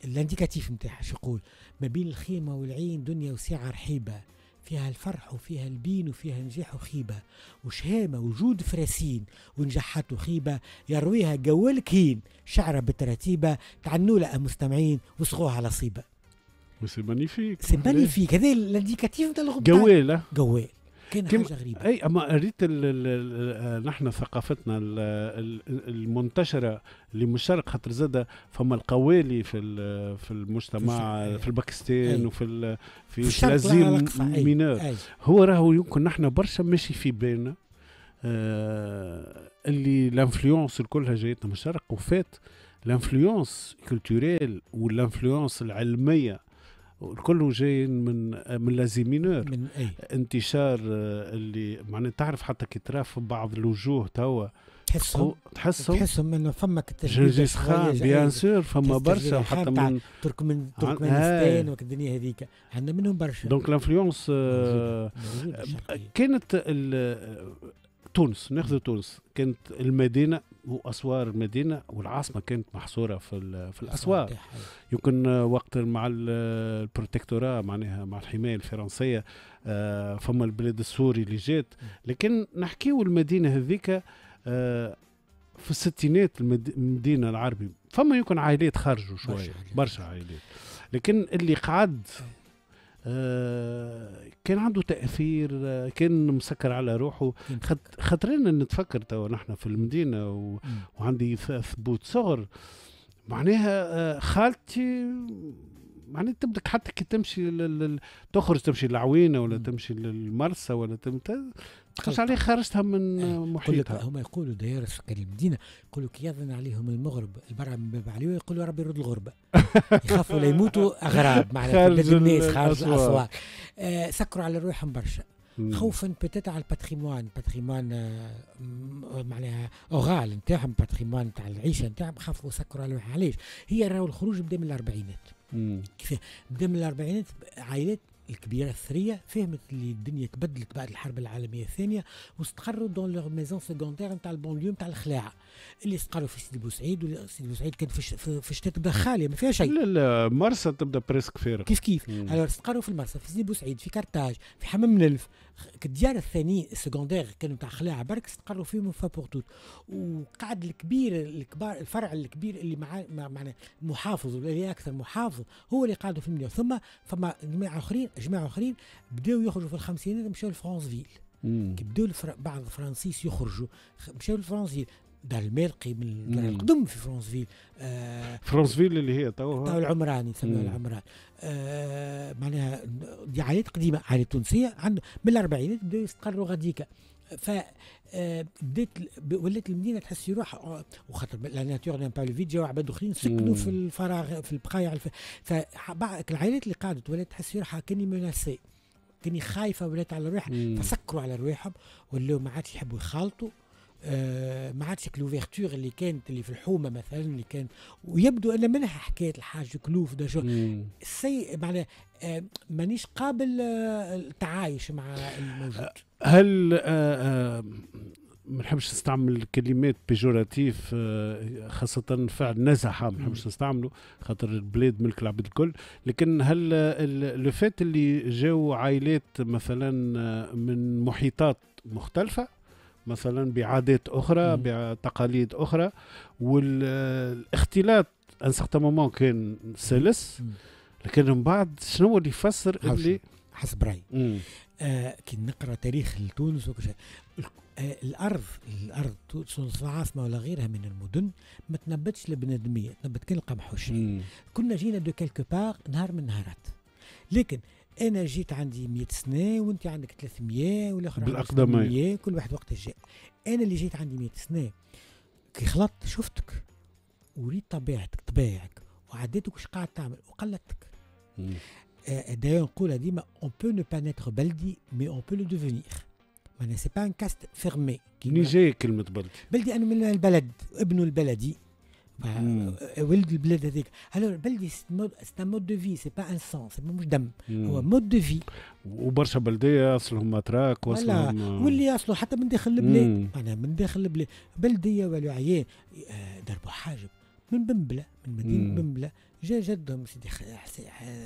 الانديكاتيف نتاعها شو يقول ما بين الخيمه والعين دنيا وسعه رحيبه فيها الفرح وفيها البين وفيها نجاح وخيبة وشهامة وجود فراسين ونجاحات وخيبة يرويها جوال كين شعرة بترتيبة تعنوا لها مستمعين وسخوها على صيبة سي مانيفيك سي مانيفيك هذا الانديكاتيف نتاع الغبطة جوال جوال كان حاجه غريبه اي اما ريت نحن ثقافتنا الـ الـ المنتشره اللي من الشرق خاطر زاد فما القوالي في في المجتمع في, في الباكستان وفي في, في لازم ميناء أي. هو راهو يمكن نحن برشا ماشي في بالنا آه اللي الانفلونس كلها جايتنا من الشرق وفات الانفلونس كولتوريل والانفلونس العلميه والكل جايين من من لازي مينور من أي؟ انتشار آه، اللي معناه تعرف حتى كي تراف بعض الوجوه توا تحسهم تحسهم تحسهم انه فما جنجيز خان بيان سور فما برشا حتى من ترك تركمانستان آه. والدنيا هذيك عندنا منهم برشا دونك الانفلونس آه، كانت تونس ناخذ تونس كانت المدينه واسوار المدينه والعاصمه كانت محصوره في في الاسوار يمكن وقت مع البروتكتورا معناها مع الحمايه الفرنسيه آه، فما البلاد السوري اللي جات لكن نحكيو المدينه هذيك آه، في الستينات المدينه العربي فما يمكن عائلات خرجوا شويه برشا عائلات لكن اللي قعد آه، كان عنده تاثير آه، كان مسكر على روحه خاطرنا نتفكر توا نحن في المدينه و... وعندي ثبوت صغر معناها آه، خالتي معناها تبدك حتى كي تمشي لل... تخرج تمشي للعوينه ولا تمشي للمرسى ولا تمت... تقص عليه خرجتها من آه، محيطها هما يقولوا داير سكان المدينه يقولوا كي يظن عليهم المغرب البرع من باب عليه يقولوا ربي يرد الغربه *laughs* يخافوا لا يموتوا اغراب معناتها الناس خارج الأصوات آه سكروا على روحهم برشا خوفا بتاتا على الباتريموان باتريموان آه، معناها اورال نتاعهم باتريموان نتاع العيشه نتاعهم خافوا سكروا على علاش هي راهو الخروج بدا من الاربعينات كيف بدا من الاربعينات عائلات الكبيره الثريه فهمت اللي الدنيا تبدلت بعد الحرب العالميه الثانيه واستقروا دون لوغ ميزون سيكوندير نتاع البونليو نتاع الخلاعه اللي استقروا في سيدي بوسعيد سيدي بوسعيد كانت في الشتاء تبدا خاليه ما فيها شيء لا لا مرسى تبدا بريسك فارغ كيف كيف استقروا في المرسى في سيدي بوسعيد في كارتاج في حمام نلف الديار الثاني السكوندير كانوا تاع خلاعه برك استقروا فيهم فابورتوت وقعد الكبير الكبار الفرع الكبير اللي مع معنا المحافظ اللي اكثر محافظ هو اللي قعدوا في المنيا ثم فما جماعه اخرين جماعه اخرين بداوا يخرجوا في الخمسينات مشاو فيل كي بداوا بعض الفرنسيس يخرجوا مشاو فيل دار المرقي من القدم في فيل آه فيل اللي هي توا تو العمراني يسموها العمران آه معناها دي عائلات قديمه عائله تونسيه عند من الاربعينات بداوا يستقروا غاديكا ف آه، بدات ولات المدينه تحس روحها آه، وخاطر لا ناتور نيم با لو جاو عباد اخرين سكنوا في الفراغ في البقايا الف... فالعائلات اللي قعدت ولات تحس روحها كاني مناسي كاني خايفه ولات على روحها فسكروا على روحهم ولاو ما عادش يحبوا يخالطوا آه، ما عادش كلوفيرتور اللي كانت اللي في الحومه مثلا اللي كان ويبدو ان منها حكايه الحاج كلوف ده شو السيء معناه آه، مانيش قابل آه، التعايش مع الموجود هل ما نحبش نستعمل كلمات بيجوراتيف خاصة فعل نزحة ما نحبش نستعمله خاطر البلاد ملك العباد الكل لكن هل لو اللي جاو عائلات مثلا من محيطات مختلفة مثلا بعادات اخرى بتقاليد اخرى والاختلاط ان سارتان مومون كان سلس لكن من بعد شنو اللي يفسر اللي حسب رايي آه كي نقرا تاريخ تونس آه الارض الارض تونس العاصمه ولا غيرها من المدن ما تنبتش لبنادميه تنبت كان القمح كنا جينا دو كيلكو بار نهار من نهارات لكن انا جيت عندي 100 سنه وانت عندك 300 والاخر بالاقدميه كل واحد وقت جاء انا اللي جيت عندي 100 سنه كي خلطت شفتك وريت طبيعتك طبيعك وعديتك واش قاعد تعمل وقلدتك دايو نقولها ديما اون بو نو با نيتر بلدي مي اون بو لو دوفونيغ معناها سي با ان كاست فيرمي منين جايه كلمه بلدي بلدي انا من البلد ابن البلدي ولد البلاد هذيك الوغ بلدي سي مود دو في سي با ان سون سي مش دم هو مود دو في وبرشا بلديه اصلهم اتراك واصلهم واللي اصلوا حتى من داخل البلاد معناها من داخل البلاد بلديه والو عيان ضربوا حاجب من بنبله من مدينه بنبله جا جدهم سيدي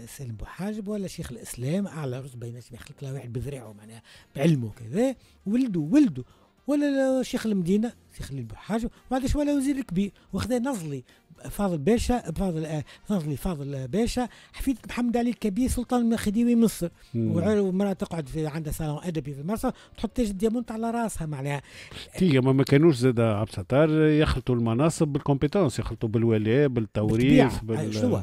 سالم بوحاجب ولا شيخ الاسلام اعلى رتبه بين له واحد بذراعه معناها بعلمه كذا ولده ولده ولا شيخ المدينه شيخ الحاج ما عندهش ولا وزير كبير وخذا نظلي فاضل باشا فاضل آه، نظلي فاضل آه، باشا حفيد محمد علي الكبير سلطان الخديوي مصر ومرأة تقعد في عندها صالون ادبي في مصر تحط تاج الديامونت على راسها معناها تيجي ما, كانوش زاد عبد الستار يخلطوا المناصب بالكومبيتونس يخلطوا بالولاء بالتوريث بال... أيوة، شنو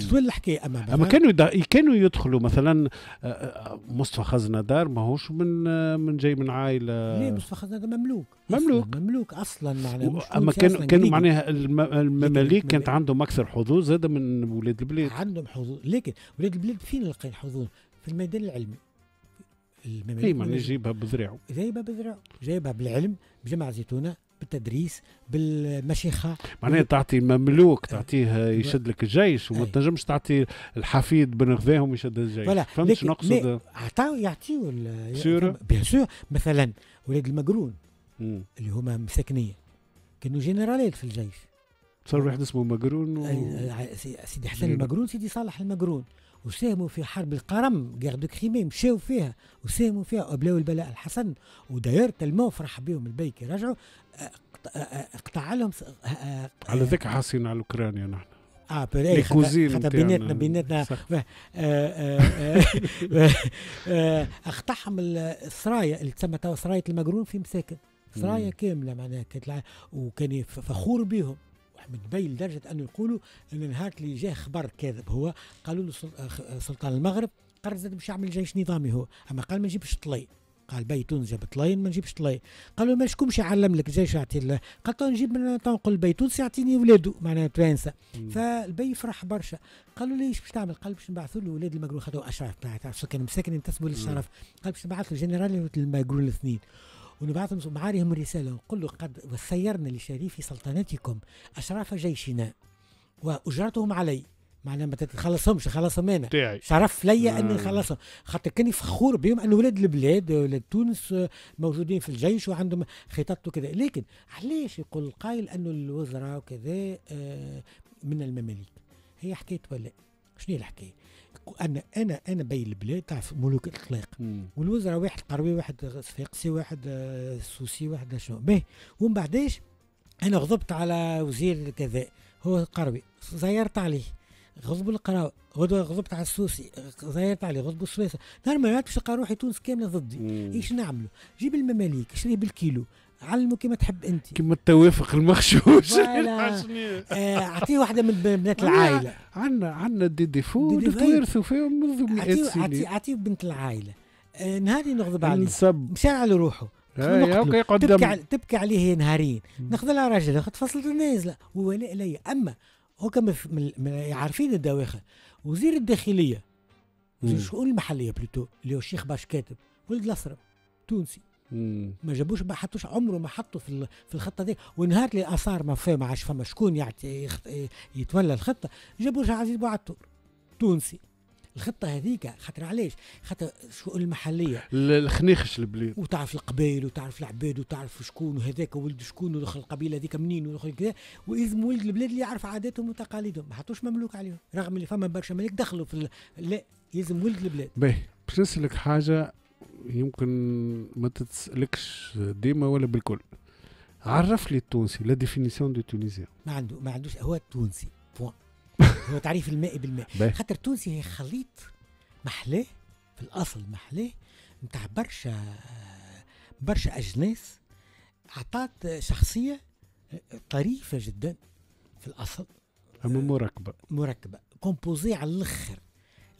تطول الحكايه اما اما كانوا كانوا يدخلوا مثلا آه، آه، مصطفى خزندار ماهوش من آه، من جاي من عائله ليه مصطفى خزندار مملوك مملوك مملوك اصلا معناها اما كانوا كانوا معناها المماليك كانت عندهم اكثر حظوظ زاد من ولاد البلاد عندهم حظوظ لكن ولاد البلاد فين لقى الحظوظ؟ في الميدان العلمي المماليك اي معناها جايبها بذراعه جايبها بذراعه جايبها بالعلم بجمع زيتونه بالتدريس بالمشيخه معناها تعطي مملوك تعطيه يشد لك الجيش وما إيه. تنجمش تعطي الحفيد بن غذاهم يشد الجيش فوالا فهمت شنو نقصد؟ عطاو يعطيو بيان سور مثلا ولاد المقرون اللي هما مساكنين كانوا جنرالات في الجيش صار واحد اسمه مقرون و... سيدي حسن المقرون سيدي صالح المقرون وساهموا في حرب القرم غير دو كريمي مشاو فيها وساهموا فيها وبلاو البلاء الحسن وداير تلمو فرح بهم البيك رجعوا اقطع لهم على ذكر حاسين على اوكرانيا نحن اه بري حتى بيناتنا بيناتنا اقطعهم السرايا اللي تسمى توا سرايه المقرون في مساكن سرايا كامله معناها كانت وكان فخور بهم بين لدرجه انه يقولوا ان نهار اللي جاه خبر كاذب هو قالوا له آه، آه، سلطان المغرب قرر زاد باش يعمل جيش نظامي هو اما قال ما نجيبش طلي قال باي تونس جاب طلاين ما نجيبش طلاين قالوا ما شكون شكونش يعلم لك جاي الله قال له طيب نجيب من تنقل باي تونس يعطيني ولادو معناها توانسه فالبي فرح برشا قالوا لي ايش باش تعمل قال باش نبعثوا له ولاد المجرور خذوا اشرف كان مساكن ينتسبوا للشرف قال باش نبعث له جنرال المجرور الاثنين لهم معاريهم رساله نقول له قد وسيرنا لشريف سلطنتكم اشراف جيشنا واجرتهم علي معناها ما تتخلصهمش خلصهم انا شرف ليا اني نخلصهم خاطر كاني فخور بهم ان ولاد البلاد ولاد تونس موجودين في الجيش وعندهم خطط وكذا لكن علاش يقول القائل انه الوزراء وكذا آه، من المماليك هي حكايه ولا شنو هي الحكايه؟ انا انا انا بين البلاد تعرف ملوك الاطلاق والوزراء واحد قروي واحد صفاقسي واحد سوسي واحد شنو به ومن بعداش انا غضبت على وزير كذا هو قروي زيرت عليه غضب غضب غضبت على السوسي غيرت تاع غضب السويسة نهار ما عرفتش تلقى روحي تونس كامله ضدي ايش نعملوا جيب المماليك اشريه بالكيلو علمه كما تحب انت كما التوافق المخشوش اعطيه *laughs* آه، واحده من بنات العائله عندنا عندنا دي ديفو اللي تورثوا فيهم منذ مئات السنين اعطيه بنت العائله آه، نهاري نغضب عليه نسب مشى على روحه آه، تبكي, تبكي عليه نهارين ناخذ لها راجل تفصلت النازله وولاء لي اما هو كان يعني عارفين الدواخل وزير الداخليه وزير الشؤون المحليه بلوتو اللي هو الشيخ باش كاتب ولد الاسرب تونسي مم. ما جابوش ما حطوش عمره ما حطوا في في الخطه دي ونهار اللي اثار ما ما عادش فما شكون يعطي يتولى الخطه جابوا عزيز بوعتور تونسي الخطه هذيك خاطر علاش خاطر الشؤون المحليه الخنيخش البلاد وتعرف القبائل وتعرف العباد وتعرف شكون وهذاك ولد شكون ودخل القبيله هذيك منين ودخل كذا ويلزم ولد البلاد اللي يعرف عاداتهم وتقاليدهم ما حطوش مملوك عليهم رغم اللي فما برشا ملك دخلوا في لا يلزم ولد البلاد باهي باش نسالك حاجه يمكن ما تتسالكش ديما ولا بالكل عرف لي التونسي لا ديفينيسيون دو تونيزيان ما عنده ما عندوش هو التونسي هو تعريف الماء بالماء خاطر تونسي هي خليط محلاه في الاصل محلاه نتاع برشا برشا اجناس عطات شخصيه طريفه جدا في الاصل اما مركبه مركبه كومبوزي على الاخر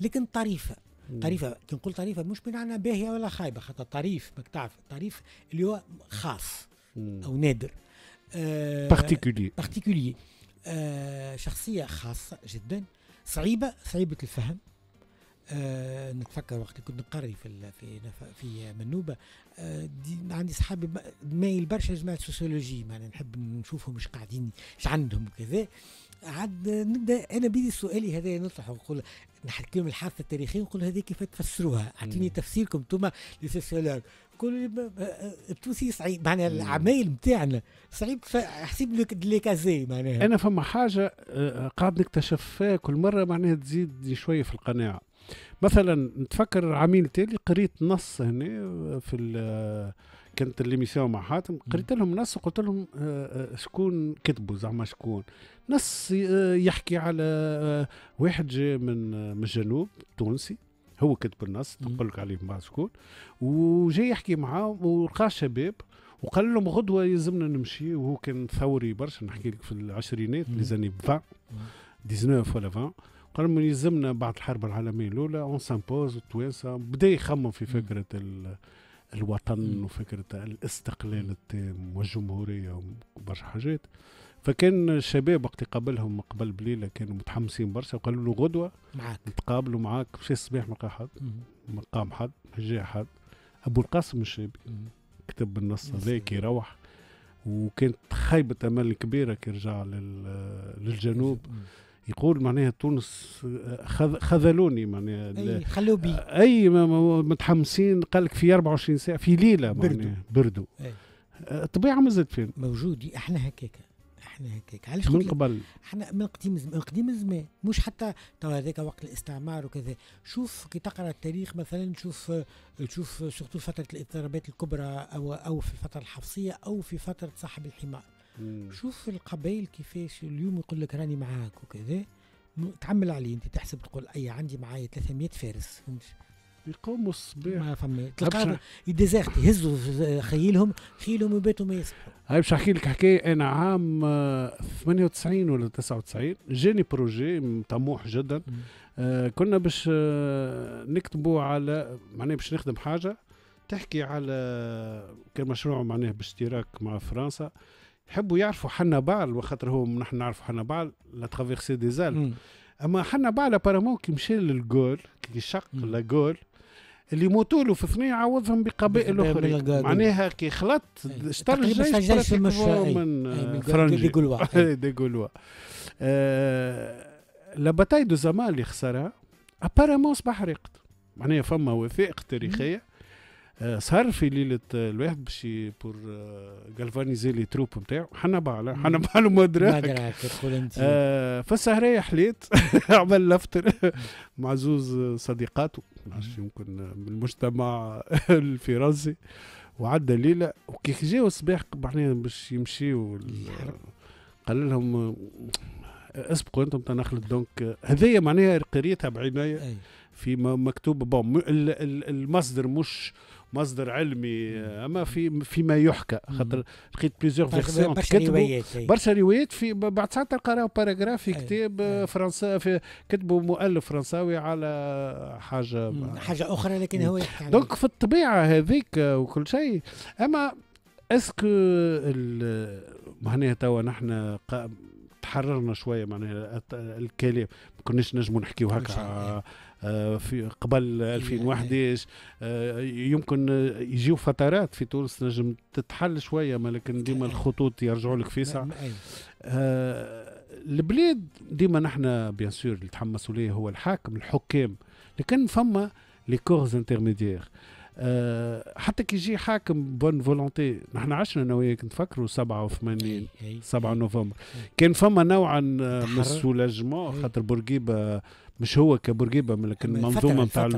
لكن طريفه طريفه كي نقول طريفه مش بمعنى باهيه ولا خايبه خاطر طريف ماك تعرف الطريف اللي هو خاص او نادر بارتيكولي آه، بارتيكولي آه، شخصية خاصة جدا صعيبة صعيبة الفهم أه نتفكر وقت كنت نقري في في في منوبه أه عندي صحابي مايل برشا جماعه سوسيولوجي معناها نحب نشوفهم مش قاعدين ايش عندهم وكذا عاد نبدا انا بدي سؤالي هذا نطرحه نقول نحكي لهم الحادثه التاريخيه نقول هذه كيف تفسروها اعطيني تفسيركم انتم للسوسيولوج كل التونسي آه، آه، صعيب معناها العمايل نتاعنا صعيب حسيب لك لي كازي معناها انا فما حاجه آه، قاعد نكتشف فيها كل مره معناها تزيد شويه في القناعه مثلا نتفكر عميل تالي قريت نص هنا في كانت الليميسيون مع حاتم قريت لهم نص وقلت لهم شكون كتبوا زعما شكون نص يحكي على واحد جاي من من الجنوب تونسي هو كتب النص نقول لك عليه من بعد وجا وجاي يحكي معاه ولقى شباب وقال لهم غدوه يلزمنا نمشي وهو كان ثوري برشا نحكي لك في العشرينات لي زاني 20 19 ولا 20 قال لهم يلزمنا بعد الحرب العالميه الاولى اون سامبوز التوانسه بدا يخمم في فكره الوطن وفكره الاستقلال التام والجمهوريه وبرشا حاجات فكان الشباب وقت قابلهم قبل بليله كانوا متحمسين برشا وقالوا له غدوه معاك نتقابلوا معاك مشى الصباح ما لقى حد ما قام حد ما جاء حد ابو القاسم الشابي كتب النص هذاك يروح وكانت خيبة أمل كبيرة كي رجع للجنوب يقول معناها تونس خذلوني معناها اي خلوا بي اي متحمسين قال لك في 24 ساعه في ليله معناها بردوا, إيه. بردوا. الطبيعه ما زادت فين موجود احنا هكاك احنا هكاك علاش من قبل احنا من قديم زمان من قديم زمان مش حتى تو هذاك وقت الاستعمار وكذا شوف كي تقرا التاريخ مثلا تشوف تشوف سورتو فتره الاضطرابات الكبرى او او في الفتره الحفصيه او في فتره صاحب الحمار مم. شوف القبائل كيفاش اليوم يقول لك راني معاك وكذا تعمل عليه انت تحسب تقول اي عندي معايا 300 فارس فهمت يقوموا الصباح ما فما تلقاهم يديزيرت يهزوا خيلهم خيلهم وباتوا ما يصحوا هاي باش احكي لك حكايه انا عام 98 آه، ولا 99 جاني بروجي طموح جدا آه كنا باش آه، نكتبوا على معناها باش نخدم حاجه تحكي على كان مشروع معناه باشتراك مع فرنسا يحبوا يعرفوا حنا بعل وخاطر هو نحن نعرفوا حنا بعل لا ترافيرسي ديزال اما حنا بعل ابارامون كي مشى للجول كي شق لاجول اللي يموتوا له في ثنية عوضهم بقبائل اخرى معناها كي خلط اشتر إيه، الجيش إيه، من فرنجي دي قولوا *laughs* آه، لا باتاي دو زمان اللي خسرها ابارامون صبح ريقت معناها فما وثائق تاريخيه صار في ليله الواحد باش بور جالفانيزي آه، لي تروب نتاعو حنا بالا حنا بالا ما دراك ما دراك انت آه، فالسهريه حليت *laughs* عمل لفتر مع زوز صديقاته يمكن من المجتمع *laughs* الفرنسي وعدى ليله وكي جاو الصباح بعدين باش يمشيو قال لهم اسبقوا انتم تنخلط دونك هذايا معناها قريتها بعناية في مكتوب بون المصدر مش مصدر علمي اما في فيما يحكى خاطر لقيت بليزيور فيرسيون كتبوا برشا روايات في بعد ساعات تلقى باراجراف في كتاب فرنسا في مؤلف فرنساوي على حاجه حاجه اخرى لكن هو يحكي دونك في الطبيعه هذيك وكل شيء اما اسكو معناها توا نحن تحررنا شويه معناها الكلام ما كناش نجموا نحكيو هكا آه، في قبل 2011 آه، يمكن يجيو فترات في تونس نجم تتحل شويه ما لكن ديما الخطوط يرجعوا لك فيسع نعم، آه، البلاد ديما نحن بيان سور اللي تحمسوا ليه هو الحاكم الحكام لكن فما لي كورز انترميديير حتى كي يجي حاكم بون فولونتي نحن عشنا انا وياك نتفكروا 87 7 نوفمبر كان فما نوعا من السولاجمون خاطر بورقيبه مش هو كبورقيبه لكن المنظومه نتاع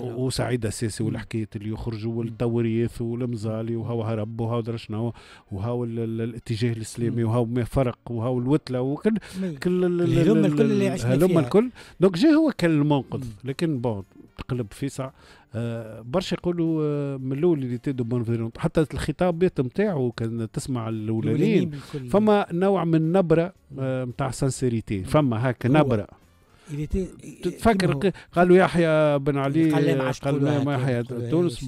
وسعيد السيسي والحكايه اللي يخرجوا والتوريث والمزالي وهو هرب وهو درا شنو وهو الاتجاه الاسلامي وهو ما فرق وهو الوتله وكل كل الهلم الكل اللي عشنا الهلم الكل دونك جا هو كان المنقذ لكن بون تقلب فيسع آه برشا يقولوا آه من الاول اللي تيدو بون حتى الخطابات نتاعو كان تسمع الاولانيين فما نوع من نبره نتاع آه سانسيريتي فما هكا نبره تتفكر euh, قالوا يحيى بن علي قال يحيى تونس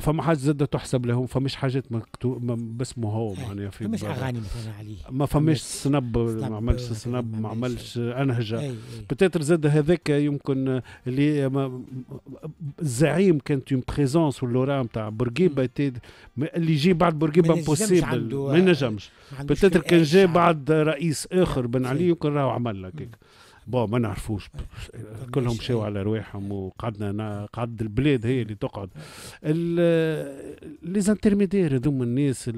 فما حاجه زاده تحسب لهم فماش حاجات مكتوب باسمه هو إيه، معناها يعني في فماش اغاني مثلا علي ما فماش سنب ما عملش سنب ما عملش انهجه بتاتر إيه، إيه. زاد هذاك يمكن اللي الزعيم كانت اون بريزونس واللورا نتاع بورقيبه اللي يجي بعد بورقيبه امبوسيبل ما نجمش بتاتر كان جاء بعد رئيس اخر بن علي يمكن راهو عمل لك بو ما نعرفوش طيب. كلهم مشاو على رواحهم وقعدنا قعد البلاد هي اللي تقعد لي زانترميدير هذوما الناس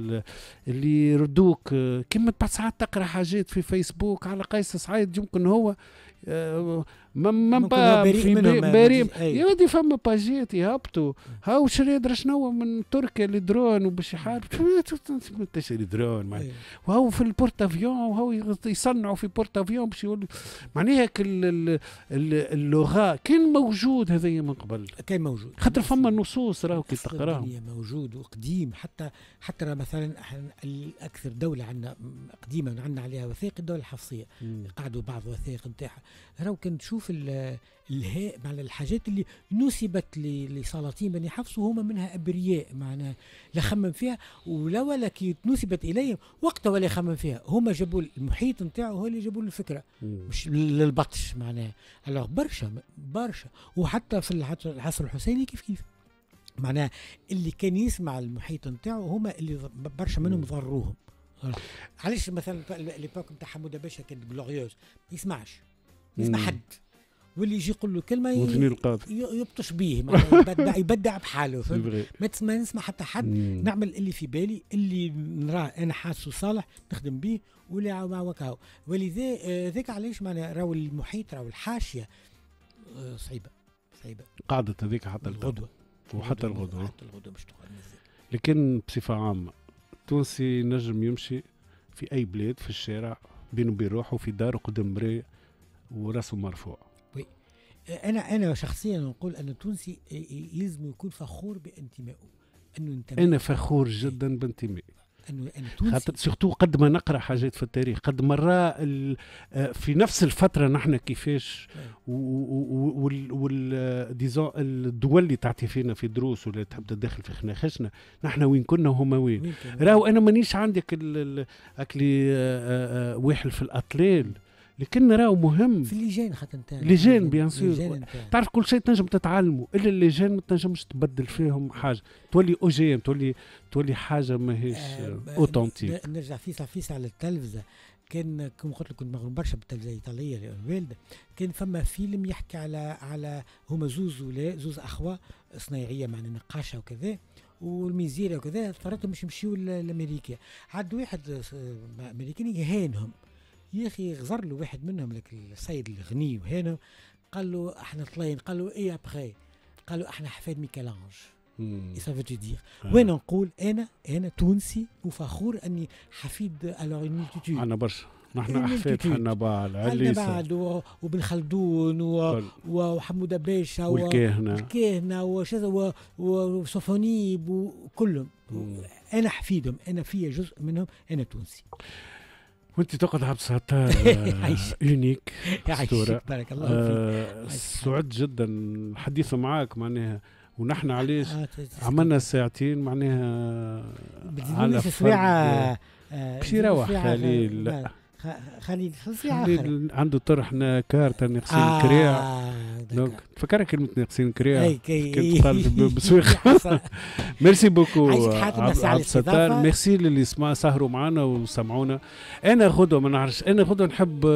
اللي يردوك كيما بعد ساعات تقرا حاجات في فيسبوك على قيس سعيد يمكن هو آه، ما با بريء بريء يا ودي فما باجيات يهبطوا هاو شريدر شنو من تركيا الدرون وباش يحارب تشري درون إيه. وهو في افيون وهو يصنعوا في افيون باش يقول معناها اللغه كان موجود هذا من قبل كان موجود خاطر فما نصوص راهو كي تقراهم موجود وقديم حتى حتى مثلا اكثر دوله عندنا قديما عندنا عليها وثائق الدوله الحفصيه قعدوا بعض وثائق نتاعها راهو كنت تشوف نشوف الهاء معنى الحاجات اللي نسبت لسلاطين بني حفص وهم منها ابرياء معنا لا خمم فيها ولو كي نسبت اليهم وقتها ولا خمم فيها هما جابوا المحيط نتاعو هو اللي جابوا الفكره مش للبطش معناها الوغ برشا برشا وحتى في العصر الحسيني كيف كيف معناها اللي كان يسمع المحيط نتاعو هما اللي برشا منهم ضروهم علاش مثلا ليبوك نتاع حموده باشا كانت بلوغيوز ما يسمعش يسمع حد واللي يجي يقول له كلمه يبطش به *laughs* يبدع يبدع بحاله ما ما نسمع حتى حد مم. نعمل اللي في بالي اللي نراه انا حاسه صالح نخدم به ولا وكاو ولذا آه، ذاك علاش معناها راهو المحيط راهو الحاشيه آه، صعيبه صعيبه قعدت هذيك حتى الغدوه وحتى الغدوه حتى الغدوه باش تقعد لكن بصفه عامه التونسي نجم يمشي في اي بلاد في الشارع بينه وبين روحه في داره قدام مرايه وراسه مرفوع انا انا شخصيا اقول ان التونسي يلزم يكون فخور بانتمائه انه انتمائه انا فخور جدا إيه. بانتمائي انه خاطر سورتو قد ما نقرا حاجات في التاريخ قد مره آه، في نفس الفتره نحن كيفاش إيه. والدول آه، الدول اللي تعطي فينا في دروس ولا تحب تدخل في خناخشنا نحن وين كنا وهما وين راهو انا مانيش عندك اكلي آه، واحل في الاطلال لكن راهو مهم في اللجان حتى نتاع اللجان بيان سور تعرف كل شيء تنجم تتعلمه الا اللجان ما تنجمش تبدل فيهم آه. حاجه تولي او جي ام تولي تولي حاجه ماهيش اوثنتيك آه, آه، نرجع فيس فيس على التلفزه كان كما قلت لك كنت مغروم برشا بالتلفزه الايطاليه الوالده كان فما فيلم يحكي على على هما زوز ولا زوز اخوه صنايعيه معنا نقاشه وكذا والميزيريا وكذا اضطرتهم مش يمشيو لامريكا عاد واحد آه، امريكاني يهانهم يا اخي غزر له واحد منهم لك السيد الغني وهنا قال له احنا طلعين قال له ايه ابخي قال له احنا حفاد اي سافو تو دير وين نقول انا انا تونسي وفخور اني حفيد الوغ اون عندنا برشا نحن احفاد حنا بعد عنا بعد وبن خلدون و... وحموده باشا والكاهنه والكاهنه وشذا و... وسوفونيب وكلهم انا حفيدهم انا فيا جزء منهم انا تونسي وانت تقعد عبد الستار *laughs* آه، يونيك اسطوره بارك الله فيك آه، سعدت جدا الحديث معاك معناها ونحن آه، علاش عملنا ساعتين معناها على في سواعه باش يروح خليل خليل الخزي خليل عنده طرح نكارت ناقصين آه كريع دونك تفكر كلمة ناقصين كريع كنت قال *laughs* بسويق *laughs* ميرسي بوكو عبد الستار ميرسي للي سمع سهروا معنا وسمعونا انا غدوة ما نعرفش انا غدوة نحب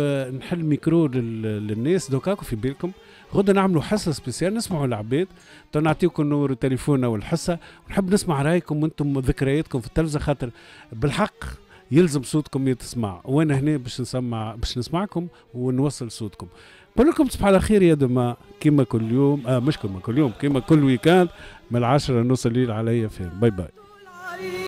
نحل ميكرو للناس دوكا في بالكم غدا نعملوا حصه سبيسيال نسمعوا العباد نعطيكم نور التليفون والحصه ونحب نسمع رايكم وانتم ذكرياتكم في التلفزه خاطر بالحق يلزم صوتكم يتسمع وانا هنا باش نسمع باش نسمعكم ونوصل صوتكم نقول لكم تصبح على خير يا دما كما كل يوم آه مش كما كل يوم كما كل ويكاند من العشرة نوصل الليل عليا فين باي باي